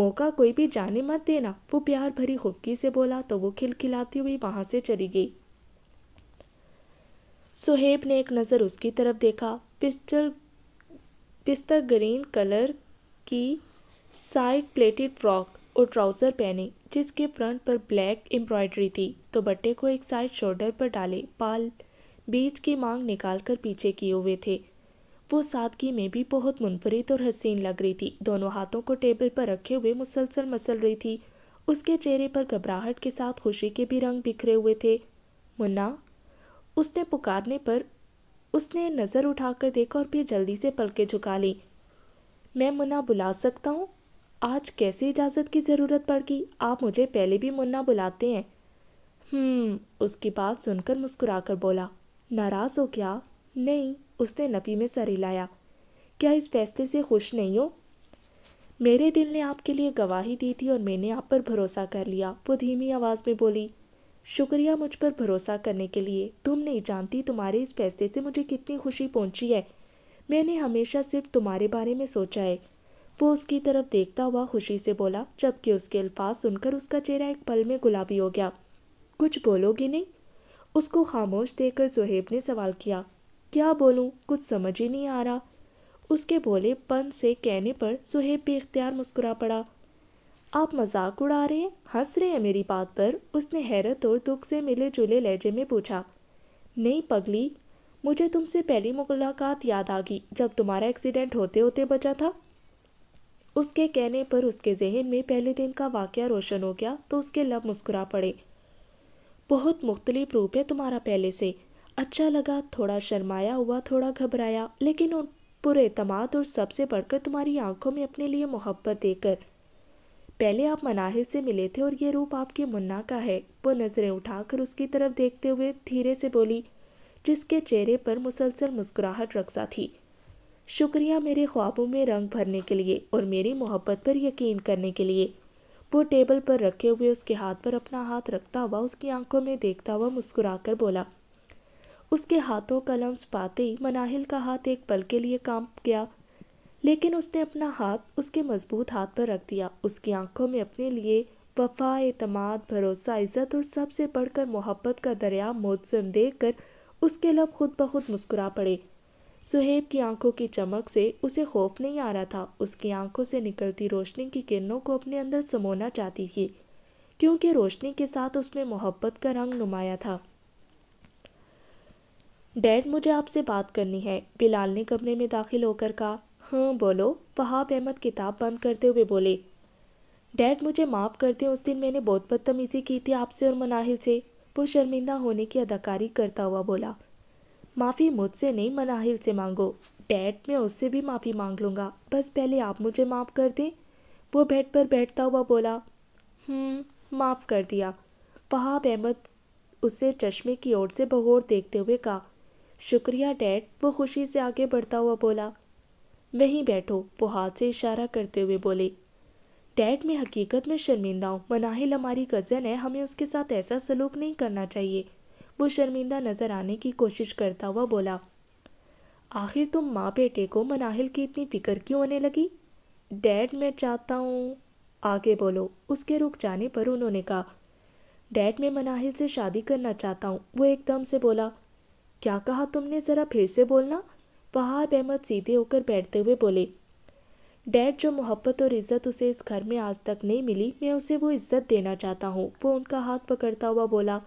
मौका कोई भी जाने मत देना वो प्यार भरी खुफकी से बोला तो वो खिलखिलाती हुई वहां से चली गई सुहेब ने एक नज़र उसकी तरफ देखा पिस्टल पिस्ता ग्रीन कलर की साइड प्लेटेड फ्रॉक और ट्राउज़र पहने जिसके फ्रंट पर ब्लैक एम्ब्रॉयडरी थी तो बट्टे को एक साइड शोल्डर पर डाले पाल बीज की मांग निकालकर पीछे किए हुए थे वो सादगी में भी बहुत मुनफरद और हसीन लग रही थी दोनों हाथों को टेबल पर रखे हुए मुसलसल मसल रही थी उसके चेहरे पर घबराहट के साथ खुशी के भी रंग बिखरे हुए थे मुन्ना उसने पुकारने पर उसने नज़र उठाकर देखा और फिर जल्दी से पलके झुका ली मैं मुन्ना बुला सकता हूँ आज कैसे इजाज़त की ज़रूरत पड़ गई आप मुझे पहले भी मुन्ना बुलाते हैं हम्म, उसकी बात सुनकर मुस्कुराकर बोला नाराज हो क्या नहीं उसने नफी में सर हिलाया क्या इस फैसले से खुश नहीं हो मेरे दिल ने आपके लिए गवाही दी थी और मैंने आप पर भरोसा कर लिया वो धीमी आवाज़ में बोली शुक्रिया मुझ पर भरोसा करने के लिए तुम नहीं जानती तुम्हारे इस फैसले से मुझे कितनी खुशी पहुंची है मैंने हमेशा सिर्फ तुम्हारे बारे में सोचा है वो उसकी तरफ देखता हुआ खुशी से बोला जबकि उसके अल्फाज सुनकर उसका चेहरा एक पल में गुलाबी हो गया कुछ बोलोगे नहीं उसको खामोश देखकर सुहेब ने सवाल किया क्या बोलूँ कुछ समझ ही नहीं आ रहा उसके पन से कहने पर सुहेब बेख्तियार मुस्कुरा पड़ा आप मजाक उड़ा रहे हैं हंस रहे हैं मेरी बात पर उसने हैरत और दुख से मिले जुले लहजे में पूछा नहीं पगली मुझे तुमसे पहली मुलाकात याद आ गई जब तुम्हारा एक्सीडेंट होते होते बचा था उसके कहने पर उसके जहन में पहले दिन का वाक़ रोशन हो गया तो उसके लब मुस्कुरा पड़े बहुत मुख्तलिफ रूप है तुम्हारा पहले से अच्छा लगा थोड़ा शर्माया हुआ थोड़ा घबराया लेकिन उन पूरे तमाद और सबसे बढ़कर तुम्हारी आंखों में अपने लिए मोहब्बत देकर पहले आप मनाहिर से मिले थे और ये रूप आपके मुन्ना का है वो नज़रें उठाकर उसकी तरफ देखते हुए धीरे से बोली जिसके चेहरे पर मुसलसल मुस्कुराहट रक्सा थी शुक्रिया मेरे ख्वाबों में रंग भरने के लिए और मेरी मोहब्बत पर यकीन करने के लिए वो टेबल पर रखे हुए उसके हाथ पर अपना हाथ रखता हुआ उसकी आंखों में देखता हुआ मुस्कुराकर बोला उसके हाथों कलम्स पाते ही मनाहिल का हाथ एक पल के लिए कांप गया लेकिन उसने अपना हाथ उसके मजबूत हाथ पर रख दिया उसकी आंखों में अपने लिए वफा एतमाद भरोसा इज्जत और सबसे बढ़कर मोहब्बत का दरिया मोजन देख कर उसके लब खुद ब खुद मुस्कुरा पड़े सुहेब की आंखों की चमक से उसे खौफ नहीं आ रहा था उसकी आंखों से निकलती रोशनी की किरणों को अपने अंदर समोना चाहती थी क्योंकि रोशनी के साथ उसमें मोहब्बत का रंग नुमाया था डैड मुझे आपसे बात करनी है बिलाल ने कमरे में दाखिल होकर कहा हाँ बोलो वहाब अहमद किताब बंद करते हुए बोले डैड मुझे माफ़ करते उस दिन मैंने बहुत बदतमीज़ी की थी आपसे और मनाहिल से वो शर्मिंदा होने की अदाकारी करता हुआ बोला माफ़ी मुझसे नहीं मनाहिल से मांगो डैड मैं उससे भी माफ़ी मांग लूँगा बस पहले आप मुझे माफ़ कर दें वो बेड पर बैठता हुआ बोला हम्म, माफ़ कर दिया वहाब अहमद उसे चश्मे की ओर से बहोर देखते हुए कहा शुक्रिया डैड वो खुशी से आगे बढ़ता हुआ बोला वहीं बैठो वो हाथ से इशारा करते हुए बोले डैड मैं हकीकत में शर्मिंदा हूँ मनाहिल हमारी कज़न है हमें उसके साथ ऐसा सलूक नहीं करना चाहिए वो शर्मिंदा नजर आने की कोशिश करता हुआ बोला आखिर तुम माँ बेटे को मनाहिल की इतनी फिक्र क्यों होने लगी डैड मैं चाहता हूँ आगे बोलो उसके रुक जाने पर उन्होंने कहा डैड मैं मनाहिल से शादी करना चाहता हूँ वो एकदम से बोला क्या कहा तुमने ज़रा फिर से बोलना वहाब अहमद सीधे होकर बैठते हुए बोले डैड जो मोहब्बत और इज्जत उसे इस घर में आज तक नहीं मिली मैं उसे वो इज्जत देना चाहता हूँ वो उनका हाथ पकड़ता हुआ बोला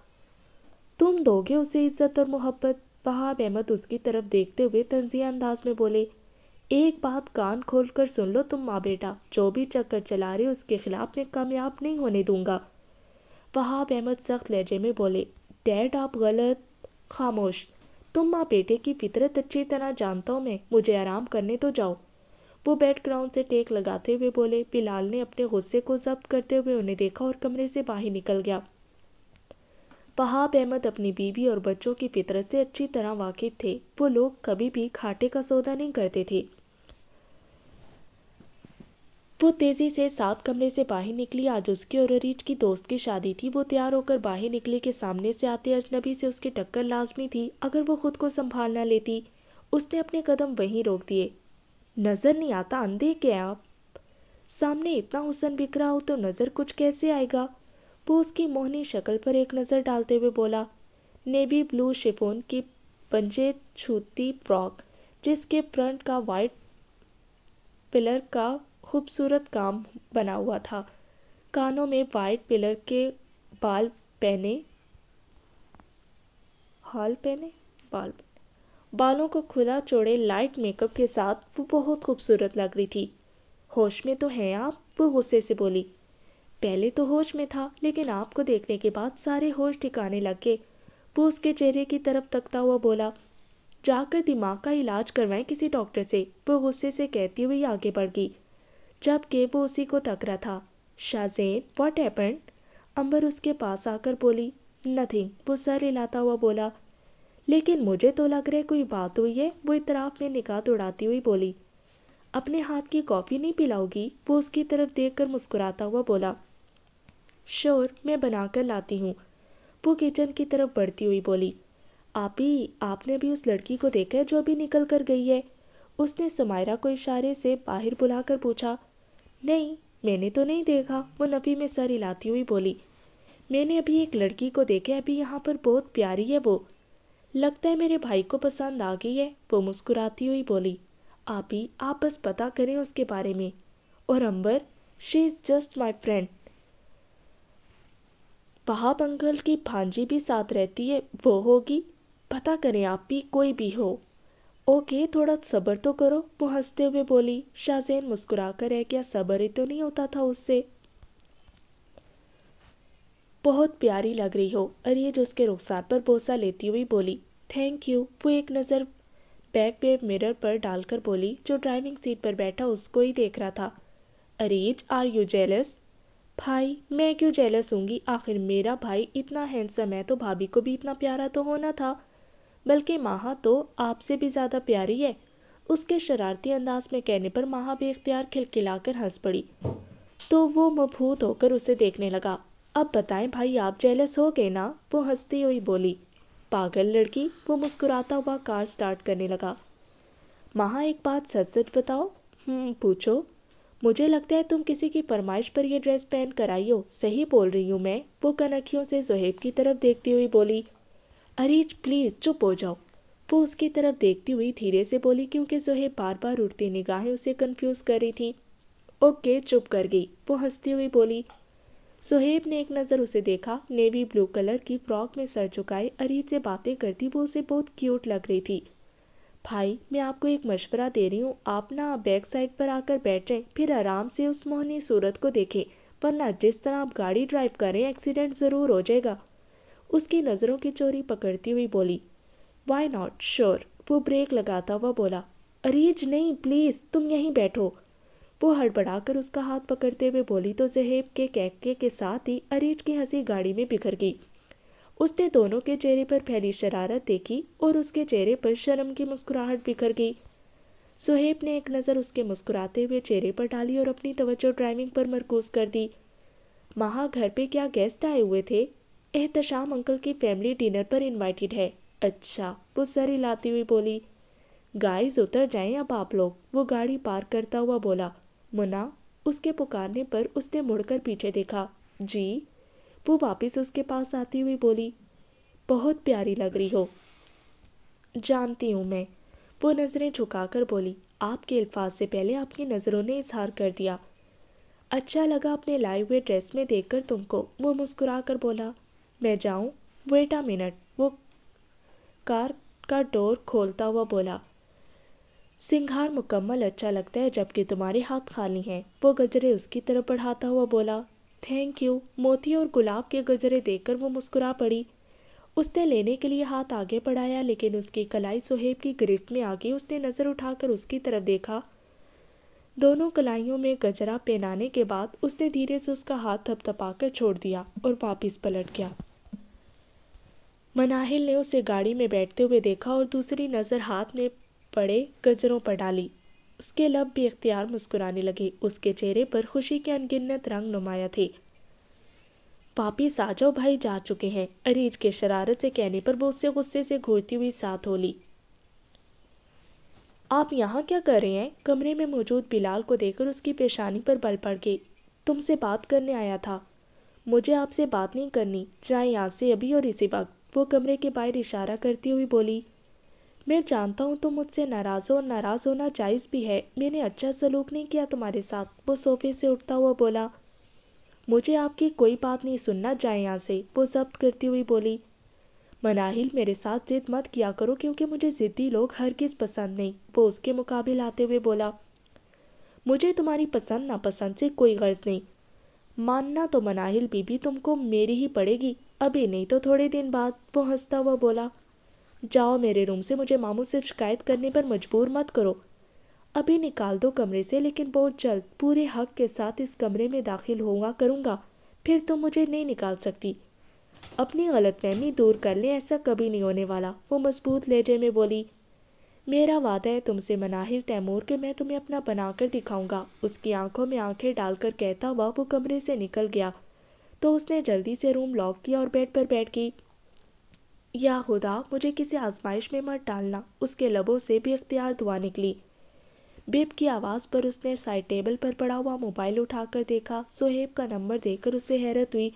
तुम दोगे उसे इज्जत और मोहब्बत वहाब अहमद उसकी तरफ देखते हुए तंजिया अंदाज में बोले एक बात कान खोल कर सुन लो तुम माँ बेटा जो भी चक्कर चला रहे उसके खिलाफ मैं कामयाब नहीं होने दूंगा वहाब अहमद सख्त लहजे में बोले डैड आप गलत खामोश तुम माँ बेटे की फितरत अच्छी तरह जानता हूँ मैं मुझे आराम करने तो जाओ वो बेड ग्राउंड से टेक लगाते हुए बोले बिलाल ने अपने गुस्से को जब्त करते हुए उन्हें देखा और कमरे से बाहर निकल गया वहाब अहमद अपनी बीवी और बच्चों की फितरत से अच्छी तरह वाकिफ थे वो लोग कभी भी घाटे का सौदा नहीं करते थे वो तेजी से सात कमरे से बाहर निकली आज उसकी और अरीज की दोस्त की शादी थी वो तैयार होकर बाहर निकली के सामने से आते अजनबी से उसकी टक्कर लाजमी थी अगर वो खुद को संभाल ना लेती उसने अपने कदम वहीं रोक दिए नज़र नहीं आता अंधे क्या आप सामने इतना हुसन बिखरा हो तो नज़र कुछ कैसे आएगा वो उसकी मोहनी शक्ल पर एक नज़र डालते हुए बोला नेवी ब्लू शिफोन की पंजे छूती फ्रॉक जिसके फ्रंट का वाइट पिलर का खूबसूरत काम बना हुआ था कानों में वाइट पिलर के बाल पहने हाल पहने बाल पहने बालों को खुला चौड़े लाइट मेकअप के साथ वो बहुत खूबसूरत लग रही थी होश में तो हैं आप वो गुस्से से बोली पहले तो होश में था लेकिन आपको देखने के बाद सारे होश ठिकाने लग गए वो उसके चेहरे की तरफ तकता हुआ बोला जाकर दिमाग का इलाज करवाएं किसी डॉक्टर से वो गुस्से से कहती हुई आगे बढ़ गई जबकि वो उसी को टकरा था शाजेन वॉट एपन अंबर उसके पास आकर बोली नथिंग वो सर हिलाता हुआ बोला लेकिन मुझे तो लग रहा है कोई बात हुई है वो इतराफ़ में निकाह उड़ाती हुई बोली अपने हाथ की कॉफ़ी नहीं पिलाओगी वो उसकी तरफ देख कर मुस्कुराता हुआ बोला श्योर मैं बनाकर लाती हूँ वो किचन की तरफ बढ़ती हुई बोली आप ही आपने भी उस लड़की को देखा है जो अभी निकल कर गई है उसने समायरा को इशारे से बाहर बुलाकर पूछा नहीं मैंने तो नहीं देखा वो नबी में सर हिलाती हुई बोली मैंने अभी एक लड़की को देखा अभी यहाँ पर बहुत प्यारी है वो लगता है मेरे भाई को पसंद आ गई है वो मुस्कुराती हुई बोली आप ही आप बस पता करें उसके बारे में और Ambar she is just my friend वहाँ पंगल की भांजी भी साथ रहती है वो होगी पता करें आप भी कोई भी हो ओके थोड़ा सब्र तो करो वो हंसते हुए बोली शाहजैन मुस्कुरा कर रह गया सब्र ही तो नहीं होता था उससे बहुत प्यारी लग रही हो जो उसके रुखसार पर बोसा लेती हुई बोली थैंक यू वो एक नज़र बैक पे मिरर पर डालकर बोली जो ड्राइविंग सीट पर बैठा उसको ही देख रहा था अरीज आर यू जेलस भाई मैं क्यों जेलस होंगी आखिर मेरा भाई इतना हैंडसम है तो भाभी को भी इतना प्यारा तो होना था बल्कि माहा तो आपसे भी ज़्यादा प्यारी है उसके शरारती अंदाज में कहने पर माहा बेख्तियार खिलखिलाकर हंस पड़ी तो वो मबहूत होकर उसे देखने लगा अब बताएं भाई आप जेलस हो गए ना वो हंसती हुई बोली पागल लड़की वो मुस्कुराता हुआ कार स्टार्ट करने लगा माहा एक बात सच सच बताओ हम्म, पूछो मुझे लगता है तुम किसी की फरमाइश पर यह ड्रेस पहन कर आई हो सही बोल रही हूँ मैं वो कनखियों से जहेब की तरफ देखती हुई बोली अरे प्लीज़ चुप हो जाओ वो उसकी तरफ देखती हुई धीरे से बोली क्योंकि जहेब बार बार उड़ती निगाहें उसे कंफ्यूज कर रही थी ओके चुप कर गई वो हंसती हुई बोली सोहेब ने एक नज़र उसे देखा नेवी ब्लू कलर की फ्रॉक में सर झुकाए अरीज से बातें करती वो उसे बहुत क्यूट लग रही थी भाई मैं आपको एक मशवरा दे रही हूँ आप ना बैक साइड पर आकर बैठ जाए फिर आराम से उस मोहनी सूरत को देखें वरना जिस तरह आप गाड़ी ड्राइव करें एक्सीडेंट ज़रूर हो जाएगा उसकी नज़रों की चोरी पकड़ती हुई बोली वाई नॉट श्योर वो ब्रेक लगाता हुआ बोला अरीज नहीं प्लीज़ तुम यहीं बैठो वो हड़बड़ाकर उसका हाथ पकड़ते हुए बोली तो जहेब के कैके के साथ ही अरीज की हंसी गाड़ी में बिखर गई उसने दोनों के चेहरे पर फैली शरारत देखी और उसके चेहरे पर शर्म की मुस्कुराहट बिखर गई सुहेब ने एक नज़र उसके मुस्कुराते हुए चेहरे पर डाली और अपनी तवज्जो ड्राइविंग पर मरकूज कर दी महा घर पे क्या गेस्ट आए हुए थे एहतशाम अंकल की फैमिली डिनर पर इनवाइटेड है अच्छा वो सर हिलाती हुई बोली गाइस उतर जाएं अब आप लोग वो गाड़ी पार्क करता हुआ बोला मुना उसके पुकारने पर उसने मुड़कर पीछे देखा जी वो वापस उसके पास आती हुई बोली बहुत प्यारी लग रही हो जानती हूँ मैं वो नज़रें झुकाकर बोली आपके अल्फाज से पहले आपकी नज़रों ने इजहार कर दिया अच्छा लगा अपने लाए हुए ड्रेस में देखकर तुमको वो मुस्कुरा कर बोला मैं जाऊँ वेट आ मिनट वो कार का डोर खोलता हुआ बोला सिंघार मुकम्मल अच्छा लगता है जबकि तुम्हारे हाथ खाली हैं वो गजरे उसकी तरफ बढ़ाता हुआ बोला थैंक यू मोती और गुलाब के गजरे देखकर वो मुस्कुरा पड़ी उसने लेने के लिए हाथ आगे बढ़ाया लेकिन उसकी कलाई सुहेब की गिरफ्त में आ गई उसने नज़र उठाकर उसकी तरफ देखा दोनों कलाइयों में गजरा पहनाने के बाद उसने धीरे से उसका हाथ थपथपाकर छोड़ दिया और वापस पलट गया मनाहिल ने उसे गाड़ी में बैठते हुए देखा और दूसरी नज़र हाथ में पड़े गजरों पर डाली उसके लब भी अख्तियार मुस्कुराने लगे उसके चेहरे पर खुशी के अनगिनत रंग नुमाया थे पापी साजो भाई जा चुके हैं अरीज के शरारत से कहने पर वो उससे गुस्से से घूरती हुई साथ हो ली आप यहाँ क्या कर रहे हैं कमरे में मौजूद बिलाल को देखकर उसकी पेशानी पर बल पड़ गई तुमसे बात करने आया था मुझे आपसे बात नहीं करनी चाहे यहाँ से अभी और इसी वक्त वो कमरे के बाहर इशारा करती हुई बोली मैं जानता हूँ तुम मुझसे नाराज़ हो और नाराज़ होना जायज़ भी है मैंने अच्छा सलूक नहीं किया तुम्हारे साथ वो सोफे से उठता हुआ बोला मुझे आपकी कोई बात नहीं सुनना जाए यहाँ से वो जब्त करती हुई बोली मनाहिल मेरे साथ जिद मत किया करो क्योंकि मुझे ज़िद्दी लोग हर किस पसंद नहीं वो उसके मुकाबले आते हुए बोला मुझे तुम्हारी पसंद नापसंद से कोई गर्ज नहीं मानना तो मनाहिल बीबी तुमको मेरी ही पड़ेगी अभी नहीं तो थोड़े दिन बाद वो हंसता हुआ बोला जाओ मेरे रूम से मुझे मामू से शिकायत करने पर मजबूर मत करो अभी निकाल दो कमरे से लेकिन बहुत जल्द पूरे हक के साथ इस कमरे में दाखिल होगा करूँगा फिर तुम मुझे नहीं निकाल सकती अपनी गलतफहमी दूर कर लें ऐसा कभी नहीं होने वाला वो मजबूत लहजे में बोली मेरा वादा है तुमसे मनाहिर तैमूर के मैं तुम्हें अपना बनाकर दिखाऊंगा उसकी आंखों में आंखें डालकर कहता हुआ वो कमरे से निकल गया तो उसने जल्दी से रूम लॉक किया और बेड पर बैठ गई या खुदा मुझे किसी आजमाइश में मत डालना उसके लबों से भी अख्तियार दुआ निकली बेब की आवाज़ पर उसने साइड टेबल पर पड़ा हुआ मोबाइल उठाकर देखा सोहेब का नंबर देखकर उसे हैरत हुई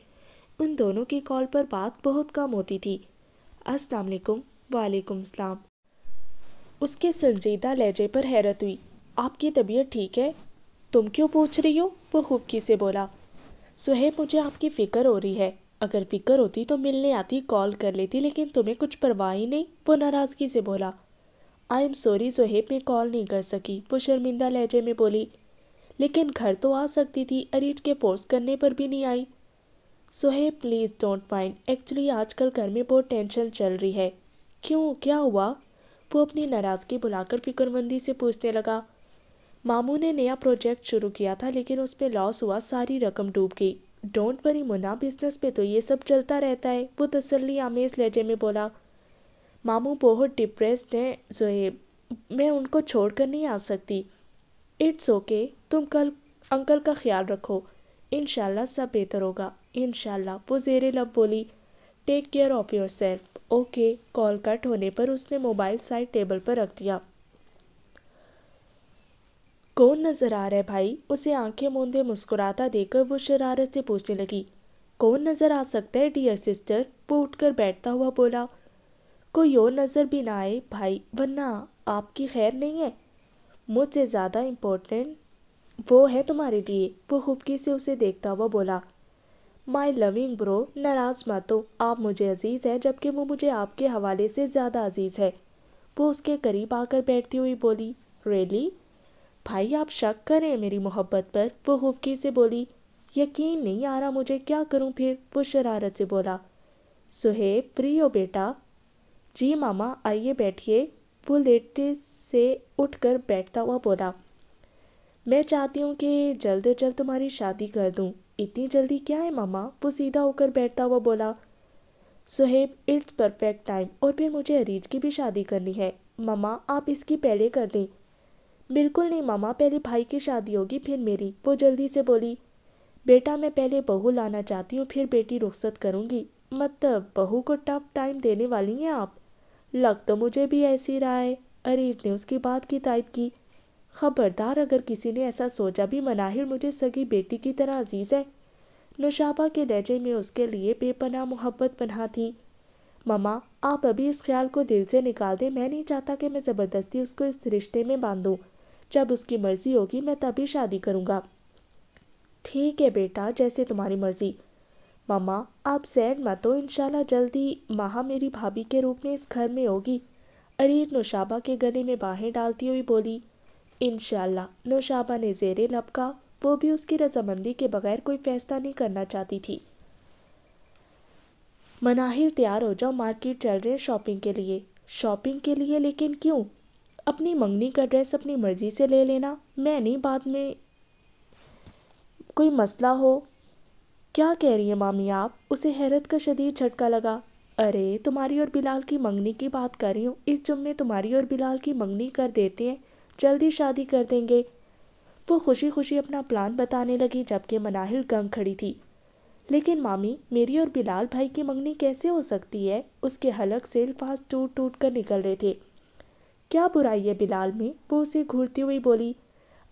उन दोनों की कॉल पर बात बहुत कम होती थी अस्सलाम वालेकुम सलाम उसके संजीदा लहजे पर हैरत हुई आपकी तबीयत ठीक है तुम क्यों पूछ रही हो वो खूबकी से बोला सुहेब मुझे आपकी फ़िक्र हो रही है अगर फिक्र होती तो मिलने आती कॉल कर लेती लेकिन तुम्हें कुछ परवाह ही नहीं वो नाराज़गी से बोला आई एम सॉरी जोहेब मैं कॉल नहीं कर सकी वो शर्मिंदा लहजे में बोली लेकिन घर तो आ सकती थी अरीट के फोर्स करने पर भी नहीं आई Sohaib please don't mind actually आजकल घर में बहुत टेंशन चल रही है क्यों क्या हुआ वो अपनी नाराज़गी बुलाकर फिक्रमंदी से पूछने लगा मामू ने नया प्रोजेक्ट शुरू किया था लेकिन उसमें लॉस हुआ सारी रकम डूब गई डोंट वरी मुना बिजनेस पे तो ये सब चलता रहता है वो तसली आमेज लहजे में बोला मामू बहुत डिप्रेस्ड हैं जोहेब मैं उनको छोड़ कर नहीं आ सकती इट्स ओके okay, तुम कल अंकल का ख्याल रखो इन सब बेहतर होगा इन वो जेर लब बोली take care of yourself okay call cut होने पर उसने मोबाइल साइड टेबल पर रख दिया कौन नजर आ रहा है भाई उसे आंखें मूंदे मुस्कुराता देखकर वो शरारत से पूछने लगी कौन नजर आ सकता है डियर सिस्टर वो उठकर बैठता हुआ बोला कोई और नज़र भी ना आए भाई वरना आपकी खैर नहीं है मुझसे ज़्यादा इम्पोर्टेंट वो है तुम्हारे लिए वो खुफकी से उसे देखता हुआ बोला माई लविंग ब्रो नाराज़ मत हो आप मुझे अजीज़ हैं जबकि वो मुझे आपके हवाले से ज़्यादा अजीज़ है वो उसके करीब आकर बैठती हुई बोली रेली really? भाई आप शक करें मेरी मोहब्बत पर वो हुफकी से बोली यकीन नहीं आ रहा मुझे क्या करूं फिर वो शरारत से बोला सुहेब फ्री हो बेटा जी मामा आइए बैठिए वो लेटते से उठकर बैठता हुआ बोला मैं चाहती हूँ कि जल्द से जल्द तुम्हारी शादी कर दूँ इतनी जल्दी क्या है मामा वो सीधा होकर बैठता हुआ बोला सुहेब इट्स परफेक्ट टाइम और फिर मुझे अरीज की भी शादी करनी है ममा आप इसकी पहले कर दें बिल्कुल नहीं मामा पहले भाई की शादी होगी फिर मेरी वो जल्दी से बोली बेटा मैं पहले बहू लाना चाहती हूँ फिर बेटी रुख्सत करूँगी मतलब बहू को टफ टाइम देने वाली हैं आप लग तो मुझे भी ऐसी राय है अरीज ने उसकी बात की तायद की खबरदार अगर किसी ने ऐसा सोचा भी मनाहिर मुझे सगी बेटी की तरह अजीज़ है नुशाबा के लहजे में उसके लिए बेपना मोहब्बत बना थी ममा आप अभी इस ख्याल को दिल से निकाल दें मैं नहीं चाहता कि मैं ज़बरदस्ती उसको इस रिश्ते में बांधूँ जब उसकी मर्ज़ी होगी मैं तभी शादी करूँगा ठीक है बेटा जैसे तुम्हारी मर्ज़ी मामा आप सैड मत तो इनशाला जल्दी माह मेरी भाभी के रूप में इस घर में होगी अरीर नौशाबा के गले में बाहें डालती हुई बोली इनशाला नौशाबा ने जेरे लपका वो भी उसकी रजामंदी के बगैर कोई फैसला नहीं करना चाहती थी मनाहिर तैयार हो जाओ मार्केट चल रहे हैं शॉपिंग के लिए शॉपिंग के लिए लेकिन क्यों अपनी मंगनी का ड्रेस अपनी मर्ज़ी से ले लेना मैं नहीं बाद में कोई मसला हो क्या कह रही हैं मामी आप उसे हैरत का शदीद झटका लगा अरे तुम्हारी और बिलाल की मंगनी की बात कर रही हूँ इस जुम्मे तुम्हारी और बिलाल की मंगनी कर देते हैं जल्दी शादी कर देंगे वो खुशी खुशी अपना प्लान बताने लगी जबकि मनाहिल गंग खड़ी थी लेकिन मामी मेरी और बिलाल भाई की मंगनी कैसे हो सकती है उसके हलक से अल्फाज टूट टूट कर निकल रहे थे क्या बुराई है बिलाल में वो उसे घूरती हुई बोली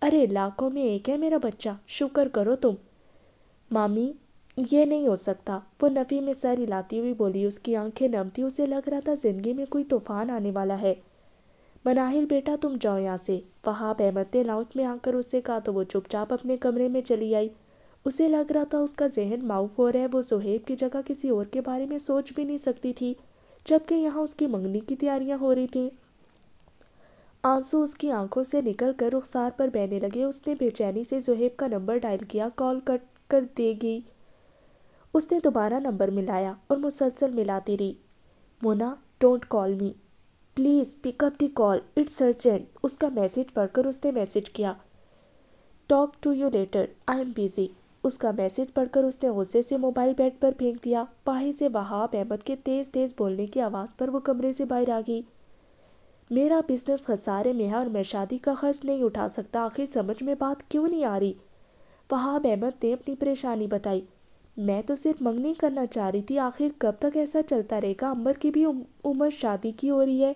अरे लाखों में एक है मेरा बच्चा शुक्र करो तुम मामी ये नहीं हो सकता वो नफ़ी में सर हिलाती हुई बोली उसकी आंखें नम थी उसे लग रहा था जिंदगी में कोई तूफान आने वाला है मनाहिल बेटा तुम जाओ यहाँ से वहाब अहमद ने लाउच में आकर उससे कहा तो वो चुपचाप अपने कमरे में चली आई उसे लग रहा था उसका जहन माउफ हो रहा है वो सुहेब की जगह किसी और के बारे में सोच भी नहीं सकती थी जबकि यहाँ उसकी मंगनी की तैयारियाँ हो रही थीं आंसू उसकी आंखों से निकल कर रुखसार पर बहने लगे उसने बेचैनी से जुहेब का नंबर डायल किया कॉल कट कर देगी उसने दोबारा नंबर मिलाया और मुसलसल मिलाती रही Mona don't call me please pick up the call it's urgent उसका मैसेज पढ़कर उसने मैसेज किया talk to you later I am busy उसका मैसेज पढ़कर उसने गुस्से से मोबाइल बेड पर फेंक दिया पाही से वहाब अहमद के तेज़ तेज़ बोलने की आवाज़ पर वो कमरे से बाहर आ गई मेरा बिजनेस खसारे में है और मैं शादी का खर्च नहीं उठा सकता आखिर समझ में बात क्यों नहीं आ रही वहाब अहमद ने अपनी परेशानी बताई मैं तो सिर्फ मंगनी करना चाह रही थी आखिर कब तक ऐसा चलता रहेगा अंबर की भी उम्र शादी की हो रही है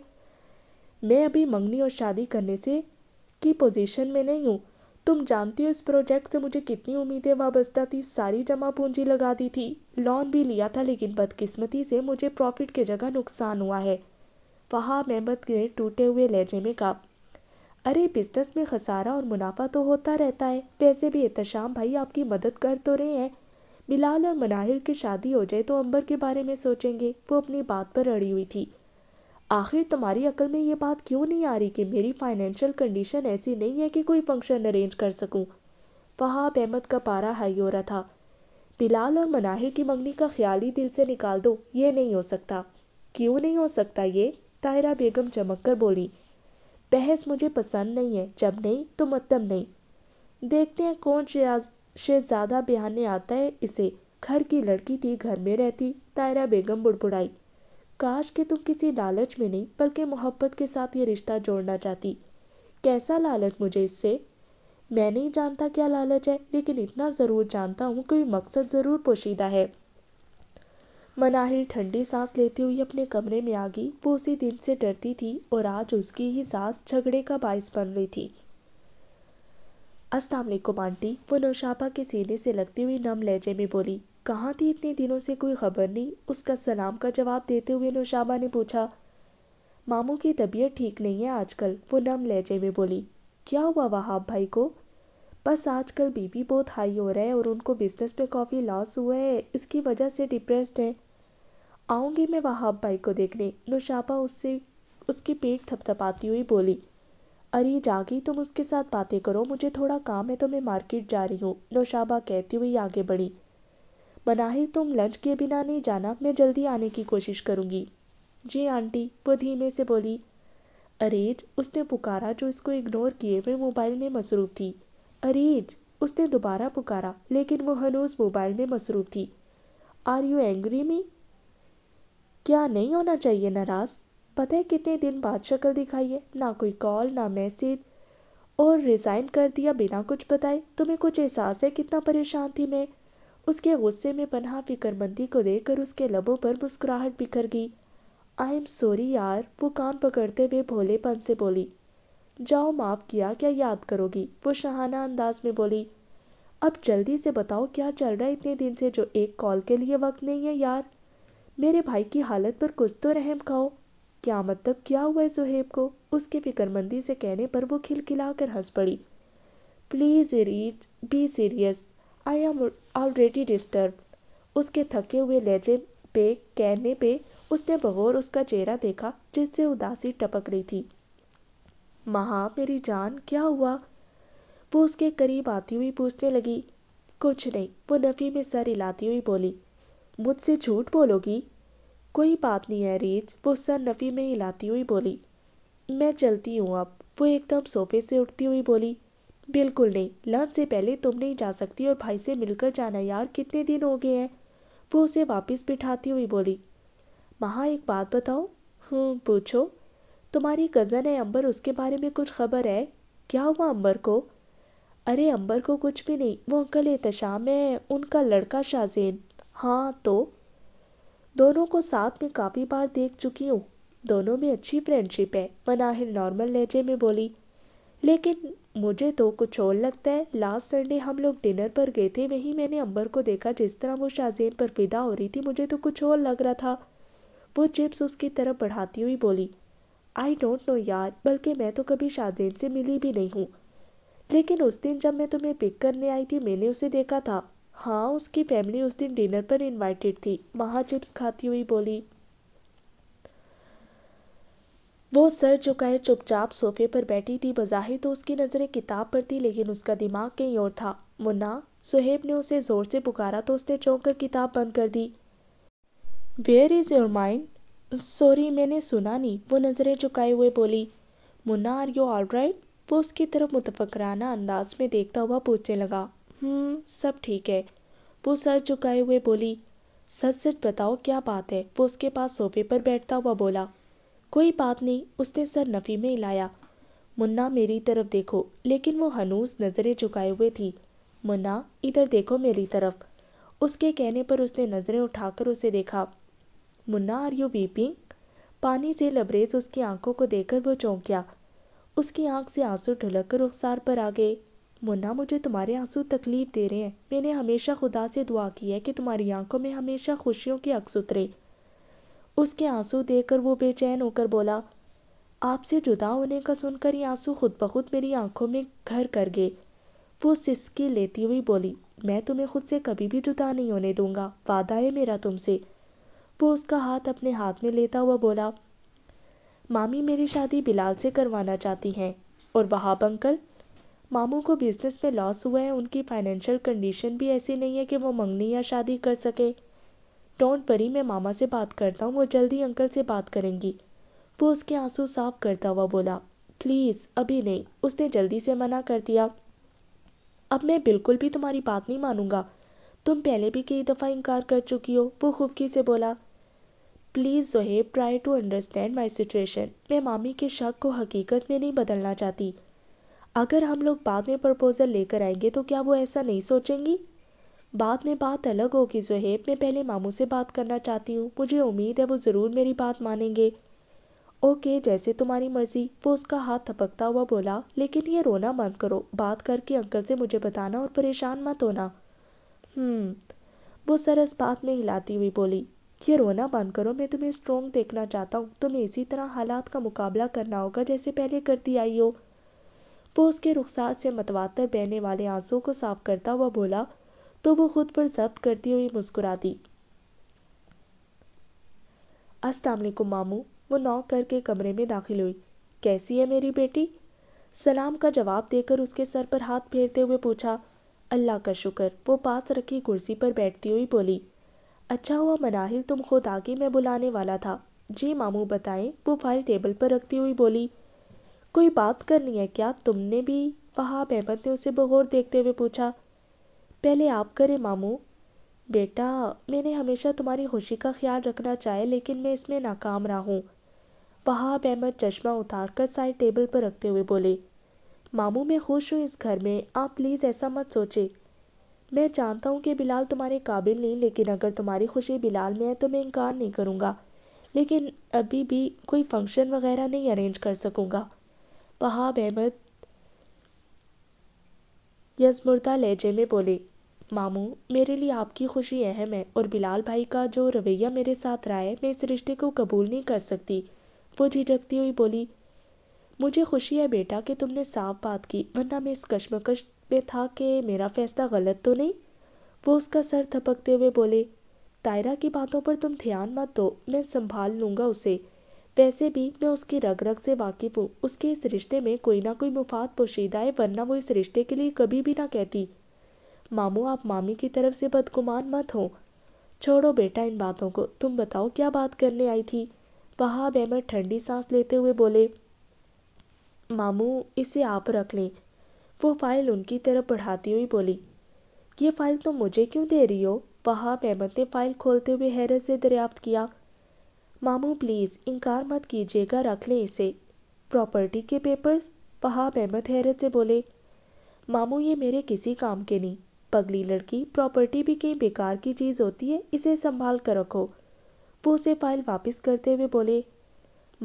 मैं अभी मंगनी और शादी करने से की पोजीशन में नहीं हूँ तुम जानती हो इस प्रोजेक्ट से मुझे कितनी उम्मीदें वाबस्ता थी सारी जमा पूंजी लगा दी थी लोन भी लिया था लेकिन बदकिस्मती से मुझे प्रॉफिट की जगह नुकसान हुआ है वहाँ मेहनत के टूटे हुए लहजे में कहा अरे बिजनेस में खसारा और मुनाफा तो होता रहता है वैसे भी एहतशाम भाई आपकी मदद कर तो रहे हैं बिलाल और मनाहिर की शादी हो जाए तो अंबर के बारे में सोचेंगे वो अपनी बात पर अड़ी हुई थी आखिर तुम्हारी अकल में ये बात क्यों नहीं आ रही कि मेरी फाइनेंशियल कंडीशन ऐसी नहीं है कि कोई फंक्शन अरेंज कर सकूं वहाब अहमद का पारा हाई हो रहा था बिलाल और मनाहिर की मंगनी का ख्याल ही दिल से निकाल दो ये नहीं हो सकता क्यों नहीं हो सकता ये ताहिरा बेगम चमक कर बोली बहस मुझे पसंद नहीं है जब नहीं तो मतलब नहीं देखते हैं कौन शहजादा बिहाने आता है इसे घर की लड़की थी घर में रहती तायरा बेगम बुड़बुड़ाई काश कि तुम किसी लालच में नहीं बल्कि मोहब्बत के साथ ये रिश्ता जोड़ना चाहती कैसा लालच मुझे इससे मैं नहीं जानता क्या लालच है लेकिन इतना ज़रूर जानता हूँ कोई मकसद ज़रूर पोशीदा है मनाहिल ठंडी सांस लेते हुए अपने कमरे में आ गई वो उसी दिन से डरती थी और आज उसकी ही सांस झगड़े का बायस बन रही थी अस्सलाम आंटी वो नौशाबा के सीने से लगती हुई नम लहजे में बोली कहाँ थी इतने दिनों से कोई खबर नहीं उसका सलाम का जवाब देते हुए नौशाबा ने पूछा मामू की तबीयत ठीक नहीं है आजकल वो नम लहजे में बोली क्या हुआ वहाब भाई को बस आजकल बीपी बहुत हाई हो रहा है और उनको बिजनेस पे काफ़ी लॉस हुआ है इसकी वजह से डिप्रेस्ड है आऊँगी मैं वहाब भाई को देखने नुशापा उससे उसकी पीठ थपथपाती हुई बोली अरे जागी तुम उसके साथ बातें करो मुझे थोड़ा काम है तो मैं मार्केट जा रही हूँ नौशाबा कहती हुई आगे बढ़ी मनाहिर तुम लंच के बिना नहीं जाना मैं जल्दी आने की कोशिश करूँगी जी आंटी वो धीमे से बोली अरेज उसने पुकारा जो इसको इग्नोर किए हुए मोबाइल में मसरूफ़ थी अरेज उसने दोबारा पुकारा लेकिन वो हनूज मोबाइल में मसरूफ़ थी आर यू एंग्री मी क्या नहीं होना चाहिए नाराज़ पता है कितने दिन बाद शक्ल दिखाई है ना कोई कॉल ना मैसेज और रिज़ाइन कर दिया बिना कुछ बताए तुम्हें कुछ एहसास है कितना परेशान थी मैं उसके गुस्से में पन्हा फिक्रमंदी को देखकर उसके लबों पर मुस्कुराहट बिखर गई आई एम सॉरी यार वो कान पकड़ते हुए भोलेपन से बोली जाओ माफ़ किया क्या याद करोगी वो शहाना अंदाज में बोली अब जल्दी से बताओ क्या चल रहा है इतने दिन से जो एक कॉल के लिए वक्त नहीं है यार मेरे भाई की हालत पर कुछ तो रहम खाओ क्या मतलब क्या हुआ है जुहेब को उसके फिक्रमंदी से कहने पर वो खिलखिलाकर हंस पड़ी please Reej be serious I am already disturb उसके थके हुए लहजे पे कहने पे उसने बगौर उसका चेहरा देखा जिससे उदासी टपक रही थी महा मेरी जान क्या हुआ वो उसके करीब आती हुई पूछने लगी कुछ नहीं वो नफ़ी में सर हिलाती हुई बोली मुझसे झूठ बोलोगी कोई बात नहीं है रीच वो सर नफ़ी में हिलाती हुई बोली मैं चलती हूँ अब वो एकदम सोफे से उठती हुई बोली बिल्कुल नहीं लंच से पहले तुम नहीं जा सकती और भाई से मिलकर जाना यार कितने दिन हो गए हैं वो उसे वापस बिठाती हुई बोली महा एक बात बताओ हूँ हम्म, पूछो तुम्हारी कज़न है अंबर उसके बारे में कुछ खबर है क्या हुआ अंबर को अरे अंबर को कुछ भी नहीं वो अंकल एहतम है उनका लड़का शाहजेन हाँ तो दोनों को साथ में काफ़ी बार देख चुकी हूँ दोनों में अच्छी फ्रेंडशिप है मनाहिर नॉर्मल लहजे में बोली लेकिन मुझे तो कुछ और लगता है लास्ट संडे हम लोग डिनर पर गए थे वहीं मैंने अंबर को देखा जिस तरह वो शाजेन पर फिदा हो रही थी मुझे तो कुछ और लग रहा था वो चिप्स उसकी तरफ बढ़ाती हुई बोली आई डोंट नो यार बल्कि मैं तो कभी शाजेन से मिली भी नहीं हूँ लेकिन उस दिन जब मैं तुम्हें पिक करने आई थी मैंने उसे देखा था हाँ उसकी फैमिली उस दिन डिनर पर इनवाइटेड थी महा चिप्स खाती हुई बोली वो सर झुकाए चुपचाप सोफे पर बैठी थी बज़ाहिर तो उसकी नज़रें किताब पर थी लेकिन उसका दिमाग कहीं और था मुन्ना सुहेब ने उसे ज़ोर से पुकारा तो उसने चौंक कर किताब बंद कर दी where is your mind sorry मैंने सुना नहीं वो नज़रें झुकाए हुए बोली Munna are you all right वो उसकी तरफ मुतफकराना अंदाज में देखता हुआ पूछने लगा हम्म, सब ठीक है वो सर झुकाए हुए बोली सच सच बताओ क्या बात है वो उसके पास सोफे पर बैठता हुआ बोला कोई बात नहीं उसने सर नफ़ी में हिलाया मुन्ना मेरी तरफ देखो लेकिन वो हनूस नज़रें झुकाए हुए थी मुन्ना इधर देखो मेरी तरफ उसके कहने पर उसने नज़रें उठाकर उसे देखा मुन्ना आर यू वीपिंग पानी से लबरेज उसकी आंखों को देखकर वो चौंक गया उसकी आंख से आंसू ढुलक कर पर आ गए मुन्ना मुझे तुम्हारे आंसू तकलीफ़ दे रहे हैं मैंने हमेशा खुदा से दुआ की है कि तुम्हारी आंखों में हमेशा खुशियों की अक्स उतरे उसके आंसू देखकर वो बेचैन होकर बोला आपसे जुदा होने का सुनकर ये आंसू खुद ब खुद मेरी आंखों में घर कर गए वो सिसकी लेती हुई बोली मैं तुम्हें खुद से कभी भी जुदा नहीं होने दूंगा वादा है मेरा तुमसे वो उसका हाथ अपने हाथ में लेता हुआ बोला मामी मेरी शादी बिलाल से करवाना चाहती हैं और वहाब अंकल मामू को बिजनेस में लॉस हुआ है उनकी फाइनेंशियल कंडीशन भी ऐसी नहीं है कि वो मंगनी या शादी कर सके डोंट परी मैं मामा से बात करता हूँ वो जल्दी अंकल से बात करेंगी वो उसके आंसू साफ करता हुआ बोला प्लीज़ अभी नहीं उसने जल्दी से मना कर दिया अब मैं बिल्कुल भी तुम्हारी बात नहीं मानूंगा तुम पहले भी कई दफ़ा इनकार कर चुकी हो वो खुफकी से बोला please Zohaib try to understand my situation मैं मामी के शक को हकीकत में नहीं बदलना चाहती अगर हम लोग बाद में प्रपोज़ल लेकर आएंगे तो क्या वो ऐसा नहीं सोचेंगी बाद में बात अलग होगी जोहेब मैं पहले मामू से बात करना चाहती हूँ मुझे उम्मीद है वो ज़रूर मेरी बात मानेंगे ओके जैसे तुम्हारी मर्ज़ी वो उसका हाथ थपकता हुआ बोला लेकिन ये रोना बंद करो बात करके अंकल से मुझे बताना और परेशान मत होना हम्म। वो सरस बात में हिलाती हुई बोली ये रोना बंद करो मैं तुम्हें स्ट्रोंग देखना चाहता हूँ तुम्हें इसी तरह हालात का मुकाबला करना होगा जैसे पहले करती आई हो वो तो उसके रुखसार से मतवातर बहने वाले आंसुओं को साफ करता हुआ बोला तो वो खुद पर जब्त करती हुई मुस्कुरा दी अस्सलाम मामू वो नॉक करके कमरे में दाखिल हुई कैसी है मेरी बेटी सलाम का जवाब देकर उसके सर पर हाथ फेरते हुए पूछा अल्लाह का शुक्र वो पास रखी कुर्सी पर बैठती हुई बोली अच्छा हुआ मनाहिल तुम खुद आगे मैं बुलाने वाला था जी मामू बताएं वो फाइल टेबल पर रखती हुई बोली कोई बात करनी है क्या तुमने भी वहाब अहमद ने उसे बगौर देखते हुए पूछा पहले आप करें मामू बेटा मैंने हमेशा तुम्हारी खुशी का ख्याल रखना चाहे लेकिन मैं इसमें नाकाम रहा हूँ वहाब अहमद चश्मा उतारकर साइड टेबल पर रखते हुए बोले मामू मैं खुश हूँ इस घर में आप प्लीज़ ऐसा मत सोचे मैं जानता हूँ कि बिलाल तुम्हारे काबिल नहीं लेकिन अगर तुम्हारी खुशी बिलाल में है तो मैं इनकार नहीं करूँगा लेकिन अभी भी कोई फंक्शन वगैरह नहीं अरेंज कर सकूँगा वहाब अहमद यजमुर्दा लहजे में बोले मामू मेरे लिए आपकी खुशी अहम है और बिलाल भाई का जो रवैया मेरे साथ रहा है मैं इस रिश्ते को कबूल नहीं कर सकती वो झिझकती हुई बोली मुझे खुशी है बेटा कि तुमने साफ बात की वरना मैं इस कश्मकश में था कि मेरा फैसला गलत तो नहीं वो उसका सर थपकते हुए बोले तायरा की बातों पर तुम ध्यान मत दो मैं संभाल लूँगा उसे वैसे भी मैं उसकी रग रग से वाकिफ़ हूँ उसके इस रिश्ते में कोई ना कोई मुफाद पोशीदा है वरना वो इस रिश्ते के लिए कभी भी ना कहती मामू आप मामी की तरफ से बदगुमान मत हो छोड़ो बेटा इन बातों को तुम बताओ क्या बात करने आई थी वहाब अहमद ठंडी सांस लेते हुए बोले मामू इसे आप रख लें वो फाइल उनकी तरफ बढ़ाती हुई बोली ये फाइल तुम तो मुझे क्यों दे रही हो वहाब अहमद ने फाइल खोलते हुए हैरत से दरियाफ्त किया मामू प्लीज़ इनकार मत कीजिएगा रख लें इसे प्रॉपर्टी के पेपर्स वहाब अहमद हैरत से बोले मामू ये मेरे किसी काम के नहीं पगली लड़की प्रॉपर्टी भी कहीं बेकार की चीज़ होती है इसे संभाल कर रखो वो उसे फाइल वापस करते हुए बोले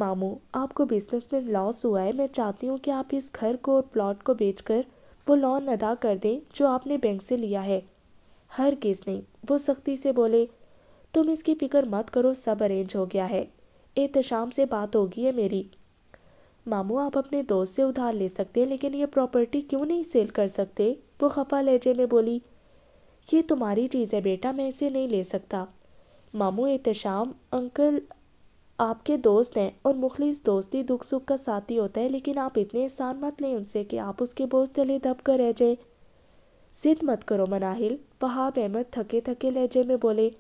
मामू आपको बिजनेस में लॉस हुआ है मैं चाहती हूँ कि आप इस घर को और प्लॉट को बेचकर वो लोन अदा कर दें जो आपने बैंक से लिया है हर केस नहीं वो सख्ती से बोले तुम इसकी फिक्र मत करो सब अरेंज हो गया है एहतशाम तो से बात होगी है मेरी मामू आप अपने दोस्त से उधार ले सकते हैं लेकिन ये प्रॉपर्टी क्यों नहीं सेल कर सकते वो खफा लहजे में बोली ये तुम्हारी चीज़ है बेटा मैं इसे नहीं ले सकता मामू एहतम तो अंकल आपके दोस्त हैं और मुखलिस दोस्ती दुख सुख का साथी होता है लेकिन आप इतने एहसान मत लें उनसे कि आप उसके बोझ तले दब कर रह जाए जिद मत करो मनाहिल वहाब अहमद थके थके लहजे में बोले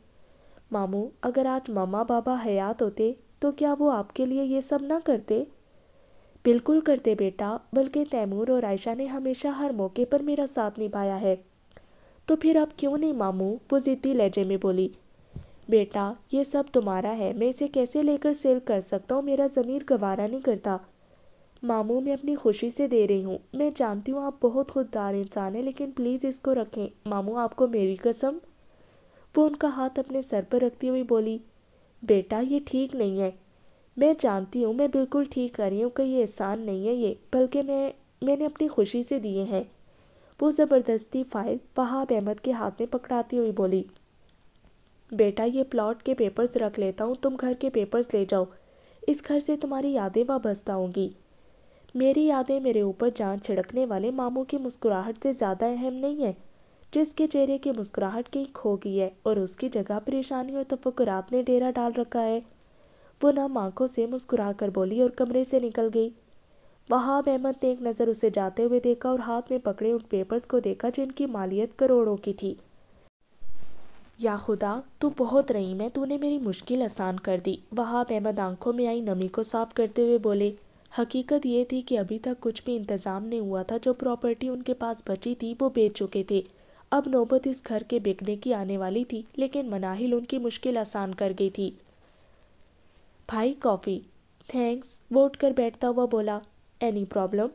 मामू अगर आज मामा बाबा हयात होते तो क्या वो आपके लिए ये सब ना करते बिल्कुल करते बेटा बल्कि तैमूर और आयशा ने हमेशा हर मौके पर मेरा साथ निभाया है तो फिर आप क्यों नहीं मामू वो ज़िद्दी लहजे में बोली बेटा ये सब तुम्हारा है मैं इसे कैसे लेकर सेल कर सकता हूँ मेरा ज़मीर गवारा नहीं करता मामू मैं अपनी खुशी से दे रही हूँ मैं जानती हूँ आप बहुत खुददार इंसान हैं लेकिन प्लीज़ इसको रखें मामू आपको मेरी कसम वो उनका हाथ अपने सर पर रखती हुई बोली बेटा ये ठीक नहीं है मैं जानती हूँ मैं बिल्कुल ठीक कर रही हूँ कि ये एहसान नहीं है ये बल्कि मैं मैंने अपनी खुशी से दिए हैं वो ज़बरदस्ती फाइल वहाब अहमद के हाथ में पकड़ाती हुई बोली बेटा ये प्लॉट के पेपर्स रख लेता हूँ तुम घर के पेपर्स ले जाओ इस घर से तुम्हारी यादें वाबस्ता होंगी मेरी यादें मेरे ऊपर जान छिड़कने वाले मामों की मुस्कुराहट से ज़्यादा अहम नहीं है जिसके चेहरे की मुस्कुराहट कहीं खो गई है और उसकी जगह परेशानी और तफकुरात ने डेरा डाल रखा है वो नम आंखों से मुस्कुरा कर बोली और कमरे से निकल गई वहाब अहमद ने एक नज़र उसे जाते हुए देखा और हाथ में पकड़े उन पेपर्स को देखा जिनकी मालियत करोड़ों की थी या खुदा तू बहुत रही मैं तूने मेरी मुश्किल आसान कर दी वहाब अहमद आंखों में आई नमी को साफ करते हुए बोले हकीकत ये थी कि अभी तक कुछ भी इंतज़ाम नहीं हुआ था जो प्रॉपर्टी उनके पास बची थी वो बेच चुके थे अब नौबत इस घर के बिकने की आने वाली थी लेकिन मनाहिल उनकी मुश्किल आसान कर गई थी भाई कॉफ़ी थैंक्स वो उठकर बैठता हुआ बोला एनी प्रॉब्लम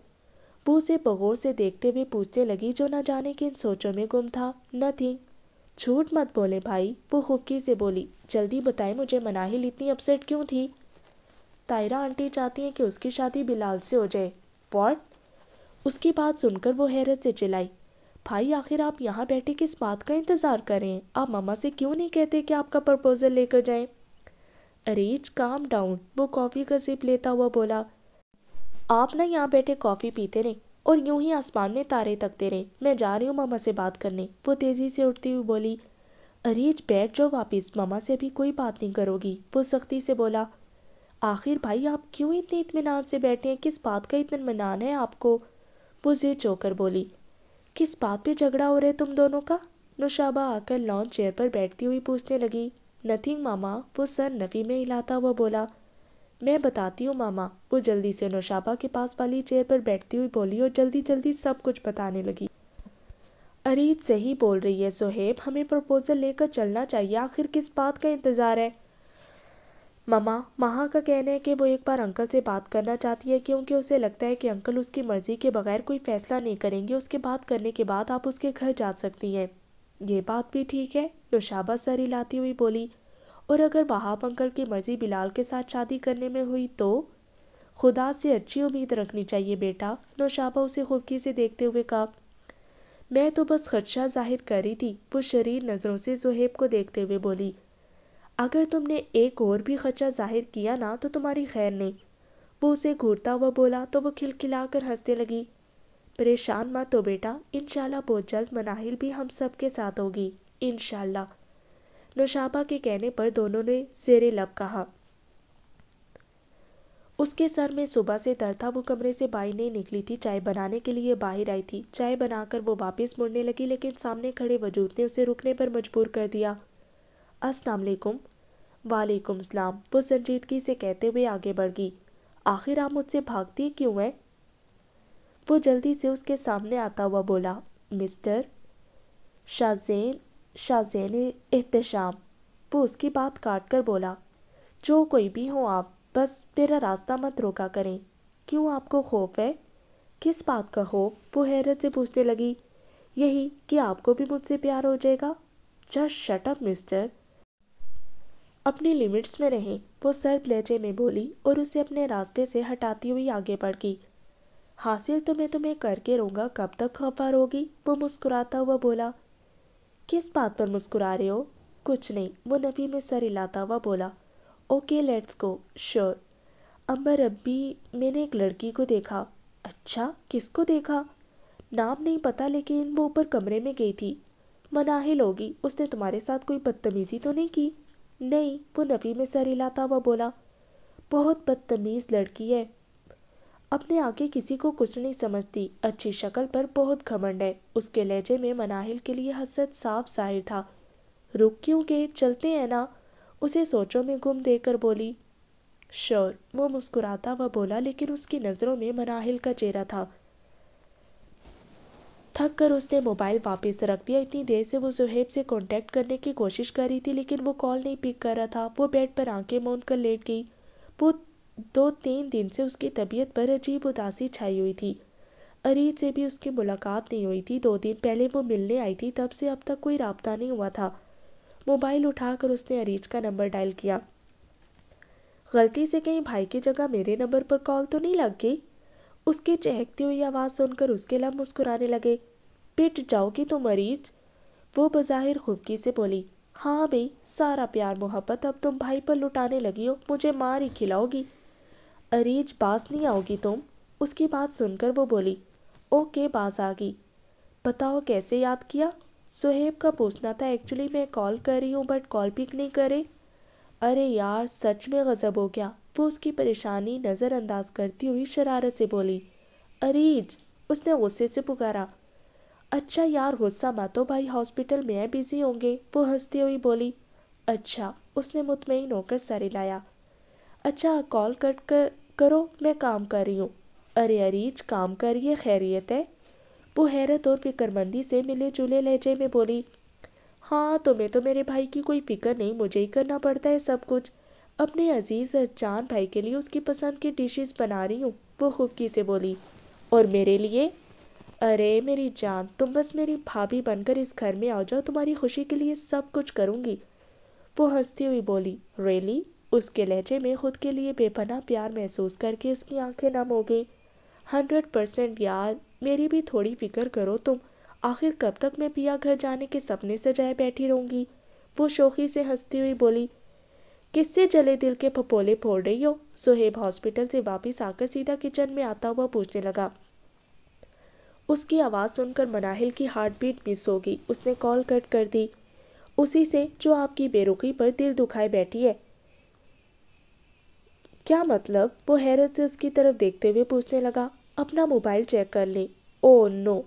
वो उसे बगौर से देखते हुए पूछने लगी जो ना जाने किन सोचों में गुम था नथिंग झूठ मत बोले भाई वो खुफकी से बोली जल्दी बताएं मुझे मनाहिल इतनी अपसेट क्यों थी तायरा आंटी चाहती हैं कि उसकी शादी बिलाल से हो जाए वॉट उसकी बात सुनकर वो हैरत से चिल्लाई भाई आखिर आप यहाँ बैठे किस बात का इंतज़ार करें आप मामा से क्यों नहीं कहते कि आपका प्रपोज़ल लेकर जाएं अरेज काम डाउन वो कॉफ़ी का सिप लेता हुआ बोला आप ना यहाँ बैठे कॉफ़ी पीते रहें और यूं ही आसमान में तारे तकते रहें मैं जा रही हूँ मामा से बात करने वो तेज़ी से उठती हुई बोली अरेज बैठ जाओ वापस मामा से अभी कोई बात नहीं करोगी वो सख्ती से बोला आखिर भाई आप क्यों इतने इतमान से बैठे हैं किस बात का इतमान है आपको वो जे चोकर बोली किस बात पे झगड़ा हो रहा है तुम दोनों का नुशाबा आकर लॉन्च चेयर पर बैठती हुई पूछने लगी नथिंग मामा वो सर नफ़ी में हिलाता हुआ बोला मैं बताती हूँ मामा वो जल्दी से नुशाबा के पास वाली चेयर पर बैठती हुई बोली और जल्दी जल्दी सब कुछ बताने लगी अरीज सही बोल रही है सोहेब हमें प्रपोज़ल लेकर चलना चाहिए आखिर किस बात का इंतज़ार है ममा महा का कहना है कि वो एक बार अंकल से बात करना चाहती है क्योंकि उसे लगता है कि अंकल उसकी मर्ज़ी के बगैर कोई फ़ैसला नहीं करेंगे उसके बात करने के बाद आप उसके घर जा सकती हैं ये बात भी ठीक है नौशाबा सर हिलाती हुई बोली और अगर वहाब अंकल की मर्ज़ी बिलाल के साथ शादी करने में हुई तो खुदा से अच्छी उम्मीद रखनी चाहिए बेटा नौशाबा उसे खुबकी से देखते हुए कहा मैं तो बस खदशा जाहिर कर रही थी वो शरीर नज़रों से जोहेब को देखते हुए बोली अगर तुमने एक और भी खदशा जाहिर किया ना तो तुम्हारी खैर नहीं वो उसे घूरता हुआ बोला तो वो खिलखिला कर हंसने लगी परेशान मत तो बेटा इनशाला बहुत जल्द मनाहिल भी हम सब के साथ होगी इनशाला नौशाबा के कहने पर दोनों ने जेरे लब कहा उसके सर में सुबह से दर था वो कमरे से बाहर नहीं निकली थी चाय बनाने के लिए बाहर आई थी चाय बनाकर वो वापस मुड़ने लगी लेकिन सामने खड़े वजूद ने उसे रुकने पर मजबूर कर दिया असलकुम वालेकुम सलाम वो संजीदगी से कहते हुए आगे बढ़ गई आखिर आप मुझसे भागती क्यों हैं वो जल्दी से उसके सामने आता हुआ बोला मिस्टर शाहजैन शाहजैन एहतशाम वो उसकी बात काट कर बोला जो कोई भी हो आप बस मेरा रास्ता मत रोका करें क्यों आपको खौफ है किस बात का खौफ वो हैरत से पूछने लगी यही कि आपको भी मुझसे प्यार हो जाएगा जस्ट शटअप मिस्टर अपनी लिमिट्स में रहें वो सर्द लहजे में बोली और उसे अपने रास्ते से हटाती हुई आगे बढ़ गई हासिल तो मैं तुम्हें करके रहूँगा कब तक खफा रहोगी वो मुस्कुराता हुआ बोला किस बात पर मुस्कुरा रहे हो कुछ नहीं वो नबी में सर हिलाता हुआ बोला okay let's go sure Ambar अबी मैंने एक लड़की को देखा अच्छा किसको देखा नाम नहीं पता लेकिन वो ऊपर कमरे में गई थी मनाहिल होगी उसने तुम्हारे साथ कोई बदतमीजी तो नहीं की नहीं वो नबी में सर हिलाता हुआ बोला बहुत बदतमीज़ लड़की है अपने आगे किसी को कुछ नहीं समझती अच्छी शक्ल पर बहुत घमंड है उसके लहजे में मनाहिल के लिए हसद साफ जाहिर था रुक क्यों के चलते हैं ना उसे सोचों में गुम देकर बोली श्योर वो मुस्कुराता व बोला लेकिन उसकी नज़रों में मनाहिल का चेहरा था थक कर उसने मोबाइल वापस रख दिया इतनी देर से वो जुहेब से कॉन्टेक्ट करने की कोशिश कर रही थी लेकिन वो कॉल नहीं पिक कर रहा था वो बेड पर आंखें मूंद कर लेट गई वो दो तीन दिन से उसकी तबीयत पर अजीब उदासी छाई हुई थी अरीज से भी उसकी मुलाकात नहीं हुई थी दो दिन पहले वो मिलने आई थी तब से अब तक कोई रबता नहीं हुआ था मोबाइल उठाकर उसने अरीज का नंबर डायल किया गलती से कहीं भाई की जगह मेरे नंबर पर कॉल तो नहीं लग गई उसकी चहकती हुई आवाज़ सुनकर उसके लाभ मुस्कुराने लगे पिट जाओगी तो मरीज वो बज़ाहिर खुबकी से बोली हाँ भाई सारा प्यार मोहब्बत अब तुम भाई पर लुटाने लगी हो मुझे मार ही खिलाओगी अरीज बास नहीं आओगी तुम उसकी बात सुनकर वो बोली ओके बास आ गई बताओ कैसे याद किया सुहेब का पूछना था एक्चुअली मैं कॉल कर रही हूँ बट कॉल पिक नहीं करे अरे यार सच में गज़ब हो गया वो उसकी परेशानी नज़रअंदाज करती हुई शरारत से बोली अरीज उसने गुस्से से पुकारा अच्छा यार गुस्सा मातो भाई हॉस्पिटल में है बिजी होंगे वो हंसती हुई बोली अच्छा उसने मुतमिन होकर सर लाया अच्छा कॉल कट कर करो मैं काम कर रही हूँ अरे अरीज काम करिए खैरियत है वो हैरत और फिक्रमंदी से मिले जुले लहजे में बोली हाँ तुम्हें तो मेरे भाई की कोई फिक्र नहीं मुझे ही करना पड़ता है सब कुछ अपने अज़ीज़ चांद भाई के लिए उसकी पसंद की डिशेस बना रही हूँ वो खुफकी से बोली और मेरे लिए अरे मेरी जान तुम बस मेरी भाभी बनकर इस घर में आ जाओ तुम्हारी खुशी के लिए सब कुछ करूँगी वो हंसती हुई बोली रेली उसके लहजे में खुद के लिए बेपना प्यार महसूस करके उसकी आंखें नम हो गई हंड्रेड परसेंट यार मेरी भी थोड़ी फिक्र करो तुम आखिर कब तक मैं पिया घर जाने के सपने सजाए बैठी रहूँगी वो शोखी से हंसती हुई बोली किससे जले दिल के फपोले फोड़ रही हो सुहेब हॉस्पिटल से वापस आकर सीधा किचन में आता हुआ पूछने लगा उसकी आवाज़ सुनकर मनाहिल की हार्ट बीट मिस हो गई उसने कॉल कट कर दी उसी से जो आपकी बेरुखी पर दिल दुखाए बैठी है क्या मतलब वो हैरत से उसकी तरफ देखते हुए पूछने लगा अपना मोबाइल चेक कर ले ओ नो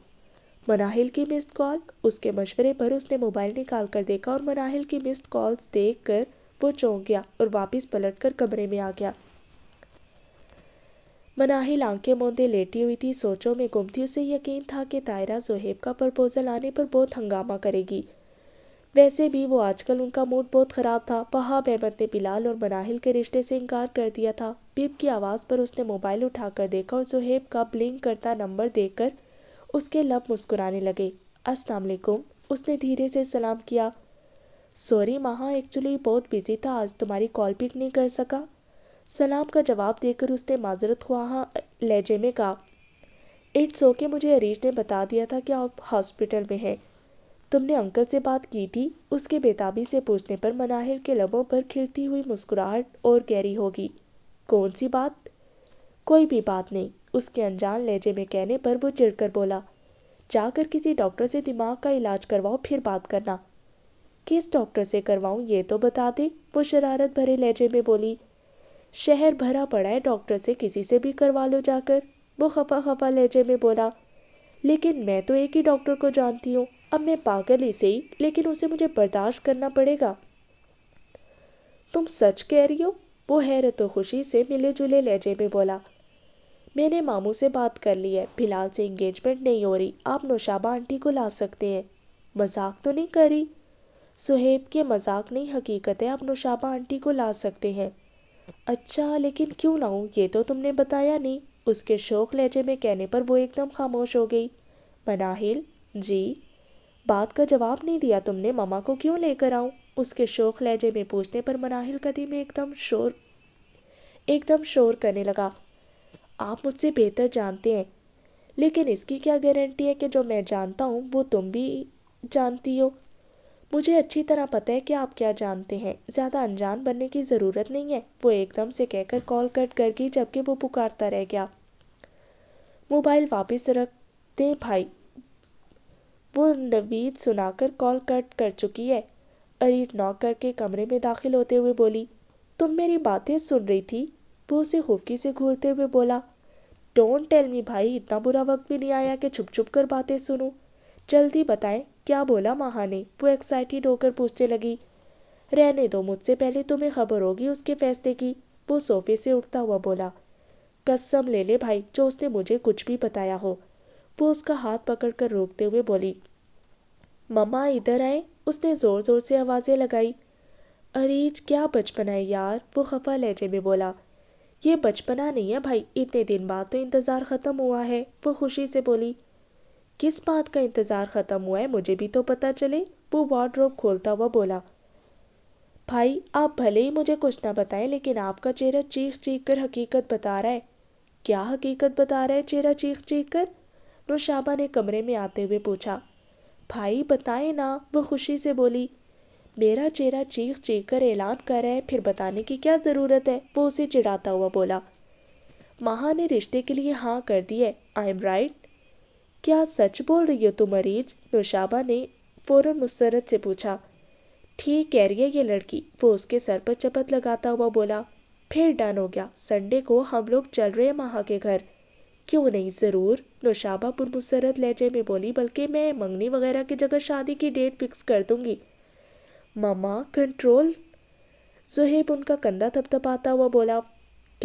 मनाहिल की मिस्ड कॉल उसके मशवरे पर उसने मोबाइल निकाल कर देखा और मनाहिल की मिस्ड कॉल्स देखकर वो चौंक गया और वापस कर कमरे में आ गया मनाहिल आंखें मोंदे लेटी हुई थी सोचों में गुम थी उसे यकीन था कि तायरा जोहेब का प्रपोजल आने पर बहुत हंगामा करेगी वैसे भी वो आजकल उनका मूड बहुत ख़राब था वहाब अहमद ने बिलाल और मनाहिल के रिश्ते से इनकार कर दिया था बीप की आवाज़ पर उसने मोबाइल उठाकर देखा और जोहेब का ब्लिंक करता नंबर देखकर उसके लब मुस्कुराने लगे असलकुम उसने धीरे से सलाम किया सॉरी महा एक्चुअली बहुत बिज़ी था आज तुम्हारी कॉल पिक नहीं कर सका सलाम का जवाब देकर उसने माजरत ख्वाहा लहजे में कहा इट्स ओके मुझे अरीज ने बता दिया था कि आप हॉस्पिटल में हैं तुमने अंकल से बात की थी उसके बेताबी से पूछने पर मनाहिर के लबों पर खिलती हुई मुस्कुराहट और गहरी होगी कौन सी बात कोई भी बात नहीं उसके अनजान लहजे में कहने पर वो चिड़कर बोला जाकर किसी डॉक्टर से दिमाग का इलाज करवाओ फिर बात करना किस डॉक्टर से करवाऊँ ये तो बता दे वो शरारत भरे लहजे में बोली शहर भरा पड़ा है डॉक्टर से किसी से भी करवा लो जाकर वो खफा खफा लहजे में बोला लेकिन मैं तो एक ही डॉक्टर को जानती हूँ अब मैं पागल ही सही लेकिन उसे मुझे बर्दाश्त करना पड़ेगा तुम सच कह रही हो वो हैरत तो खुशी से मिले जुले लहजे में बोला मैंने मामू से बात कर ली है फिलहाल से इंगेजमेंट नहीं हो रही आप नौशाबा आंटी को ला सकते हैं मजाक तो नहीं करी सुहेब के मज़ाक नहीं हकीकत है आप नौशाबा आंटी को ला सकते हैं अच्छा लेकिन क्यों लाऊँ ये तो तुमने बताया नहीं उसके शौक लहजे में कहने पर वो एकदम खामोश हो गई मनाहिल जी बात का जवाब नहीं दिया तुमने मामा को क्यों लेकर आऊँ उसके शौक लहजे में पूछने पर मनाहिल कदी में एकदम शोर एकदम शोर करने लगा आप मुझसे बेहतर जानते हैं लेकिन इसकी क्या गारंटी है कि जो मैं जानता हूँ वो तुम भी जानती हो मुझे अच्छी तरह पता है कि आप क्या जानते हैं ज़्यादा अनजान बनने की ज़रूरत नहीं है वो एकदम से कहकर कॉल कट कर गई जबकि वो पुकारता रह गया मोबाइल वापस रख दे भाई वो नवीद सुनाकर कॉल कट कर चुकी है अरीज नॉक करके कमरे में दाखिल होते हुए बोली तुम मेरी बातें सुन रही थी वो उसे खुफकी से घूरते हुए बोला डोंट टेल मी भाई इतना बुरा वक्त भी नहीं आया कि छुप छुप कर बातें सुनूं जल्दी बताएं क्या बोला महा ने वो एक्साइटेड होकर पूछने लगी रहने दो मुझसे पहले तुम्हें खबर होगी उसके फैसले की वो सोफे से उठता हुआ बोला कसम ले ले भाई जो उसने मुझे कुछ भी बताया हो वो उसका हाथ पकड़कर रोकते हुए बोली मम्मा इधर आए उसने ज़ोर ज़ोर से आवाज़ें लगाई अरीज क्या बचपना है यार वो खफा लहजे में बोला ये बचपना नहीं है भाई इतने दिन बाद तो इंतज़ार ख़त्म हुआ है वो खुशी से बोली किस बात का इंतज़ार ख़त्म हुआ है मुझे भी तो पता चले वो वार्डरोब खोलता हुआ बोला भाई आप भले ही मुझे कुछ ना बताएं लेकिन आपका चेहरा चीख चीख कर हकीकत बता रहा है क्या हकीकत बता रहा है चेहरा चीख चीख कर नौशाबा ने कमरे में आते हुए पूछा भाई बताएं ना वो खुशी से बोली मेरा चेहरा चीख चीख कर ऐलान कर रहा है फिर बताने की क्या ज़रूरत है वो उसे चिढ़ाता हुआ बोला महा ने रिश्ते के लिए हाँ कर दी है आई एम राइट क्या सच बोल रही हो तुम मरीज नौशाबा ने फ़ौरन मुसरत से पूछा ठीक कह रही है ये लड़की वो उसके सर पर चपत लगाता हुआ बोला फिर डन हो गया संडे को हम लोग चल रहे हैं महा के घर क्यों नहीं ज़रूर नौशाबा पुरमुसरत लहजे में बोली बल्कि मैं मंगनी वगैरह की जगह शादी की डेट फिक्स कर दूंगी मामा कंट्रोल जहेब उनका कंधा थपथपाता हुआ बोला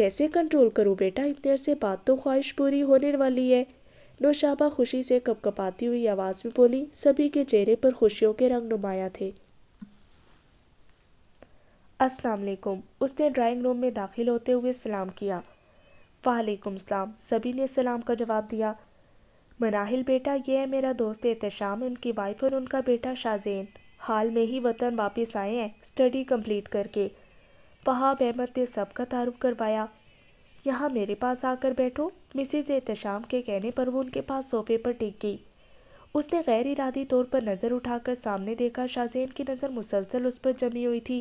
कैसे कंट्रोल करूँ बेटा इतने से बात तो ख्वाहिश पूरी होने वाली है नौशाबा खुशी से कपकपाती हुई आवाज में बोली सभी के चेहरे पर खुशियों के रंग नुमाया थे वालेकुम उसने ड्राइंग रूम में दाखिल होते हुए सलाम किया वालेकुम सलाम सभी ने सलाम का जवाब दिया मनाहिल बेटा ये है मेरा दोस्त एहतशाम उनकी वाइफ और उनका बेटा शाहजेन हाल में ही वतन वापस आए हैं स्टडी कंप्लीट करके वहाब अहमद ने सबका तारुफ करवाया यहाँ मेरे पास आकर बैठो मिसेज एहतशाम के कहने पर वो उनके पास सोफे पर टिक गई उसने गैर इरादी तौर पर नज़र उठाकर सामने देखा शाहजैन की नज़र मुसलसल उस पर जमी हुई थी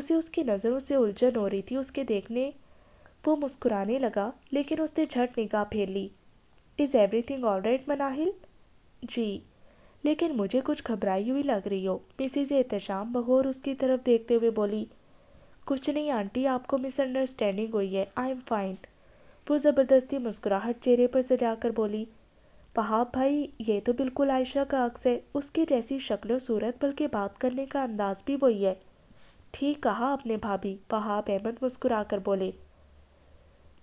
उसे उसकी नज़रों से उलझन हो रही थी उसके देखने वो मुस्कुराने लगा लेकिन उसने झट निगाह फेर ली is everything all right Manahil ji लेकिन मुझे कुछ घबराई हुई लग रही हो मिसिज एहतशाम बगौर उसकी तरफ देखते हुए बोली कुछ नहीं आंटी आपको मिसअंडरस्टैंडिंग हुई है आई एम फाइन वो ज़बरदस्ती मुस्कुराहट चेहरे पर सजाकर बोली वहाब भाई ये तो बिल्कुल आयशा का अक्स है उसकी जैसी शक्ल सूरत बल्कि बात करने का अंदाज भी वही है ठीक कहा अपने भाभी वहाब अहमद मुस्कुराकर बोले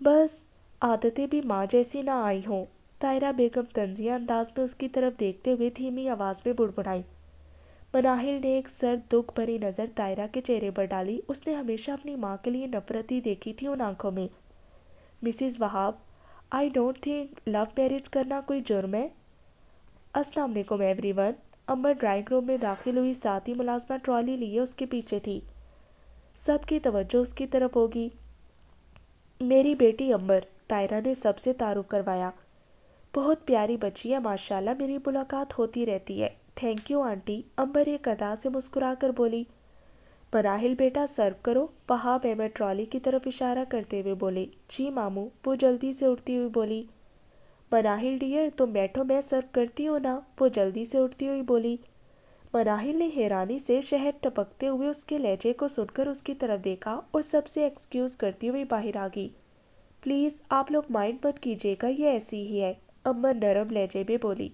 बस आदतें भी माँ जैसी ना आई हों तायरा बेगम तंजिया अंदाज में उसकी तरफ देखते हुए धीमी आवाज़ में बुड़बुड़ाई मनाहिल ने एक सर दुख भरी नज़र तायरा के चेहरे पर डाली उसने हमेशा अपनी माँ के लिए नफरत ही देखी थी उन आंखों में missus Wahab I don't think love marriage करना कोई जुर्म है अस्सलाम वालेकुम एवरीवन अंबर ड्राइंग रूम में दाखिल हुई साथी मुलाजमा ट्रॉली लिए उसके पीछे थी सबकी तवज्जो उसकी तरफ होगी मेरी बेटी अंबर तायरा ने सबसे तारुफ करवाया बहुत प्यारी बच्ची है माशाल्लाह मेरी मुलाकात होती रहती है थैंक यू आंटी अंबर एक अदा से मुस्कुरा कर बोली मनाहिल बेटा सर्व करो पहा बेबा ट्रॉली की तरफ इशारा करते हुए बोले जी मामू वो जल्दी से उठती हुई बोली मनाहिल डियर तुम बैठो मैं सर्व करती हूँ ना वो जल्दी से उठती हुई बोली मनाहिल ने हैरानी से शहर टपकते हुए उसके लहजे को सुनकर उसकी तरफ देखा और सबसे एक्सक्यूज़ करती हुई बाहर आ गई प्लीज़ आप लोग माइंड मत कीजिएगा ये ऐसी ही है अम्मा नरम लहजे में बोली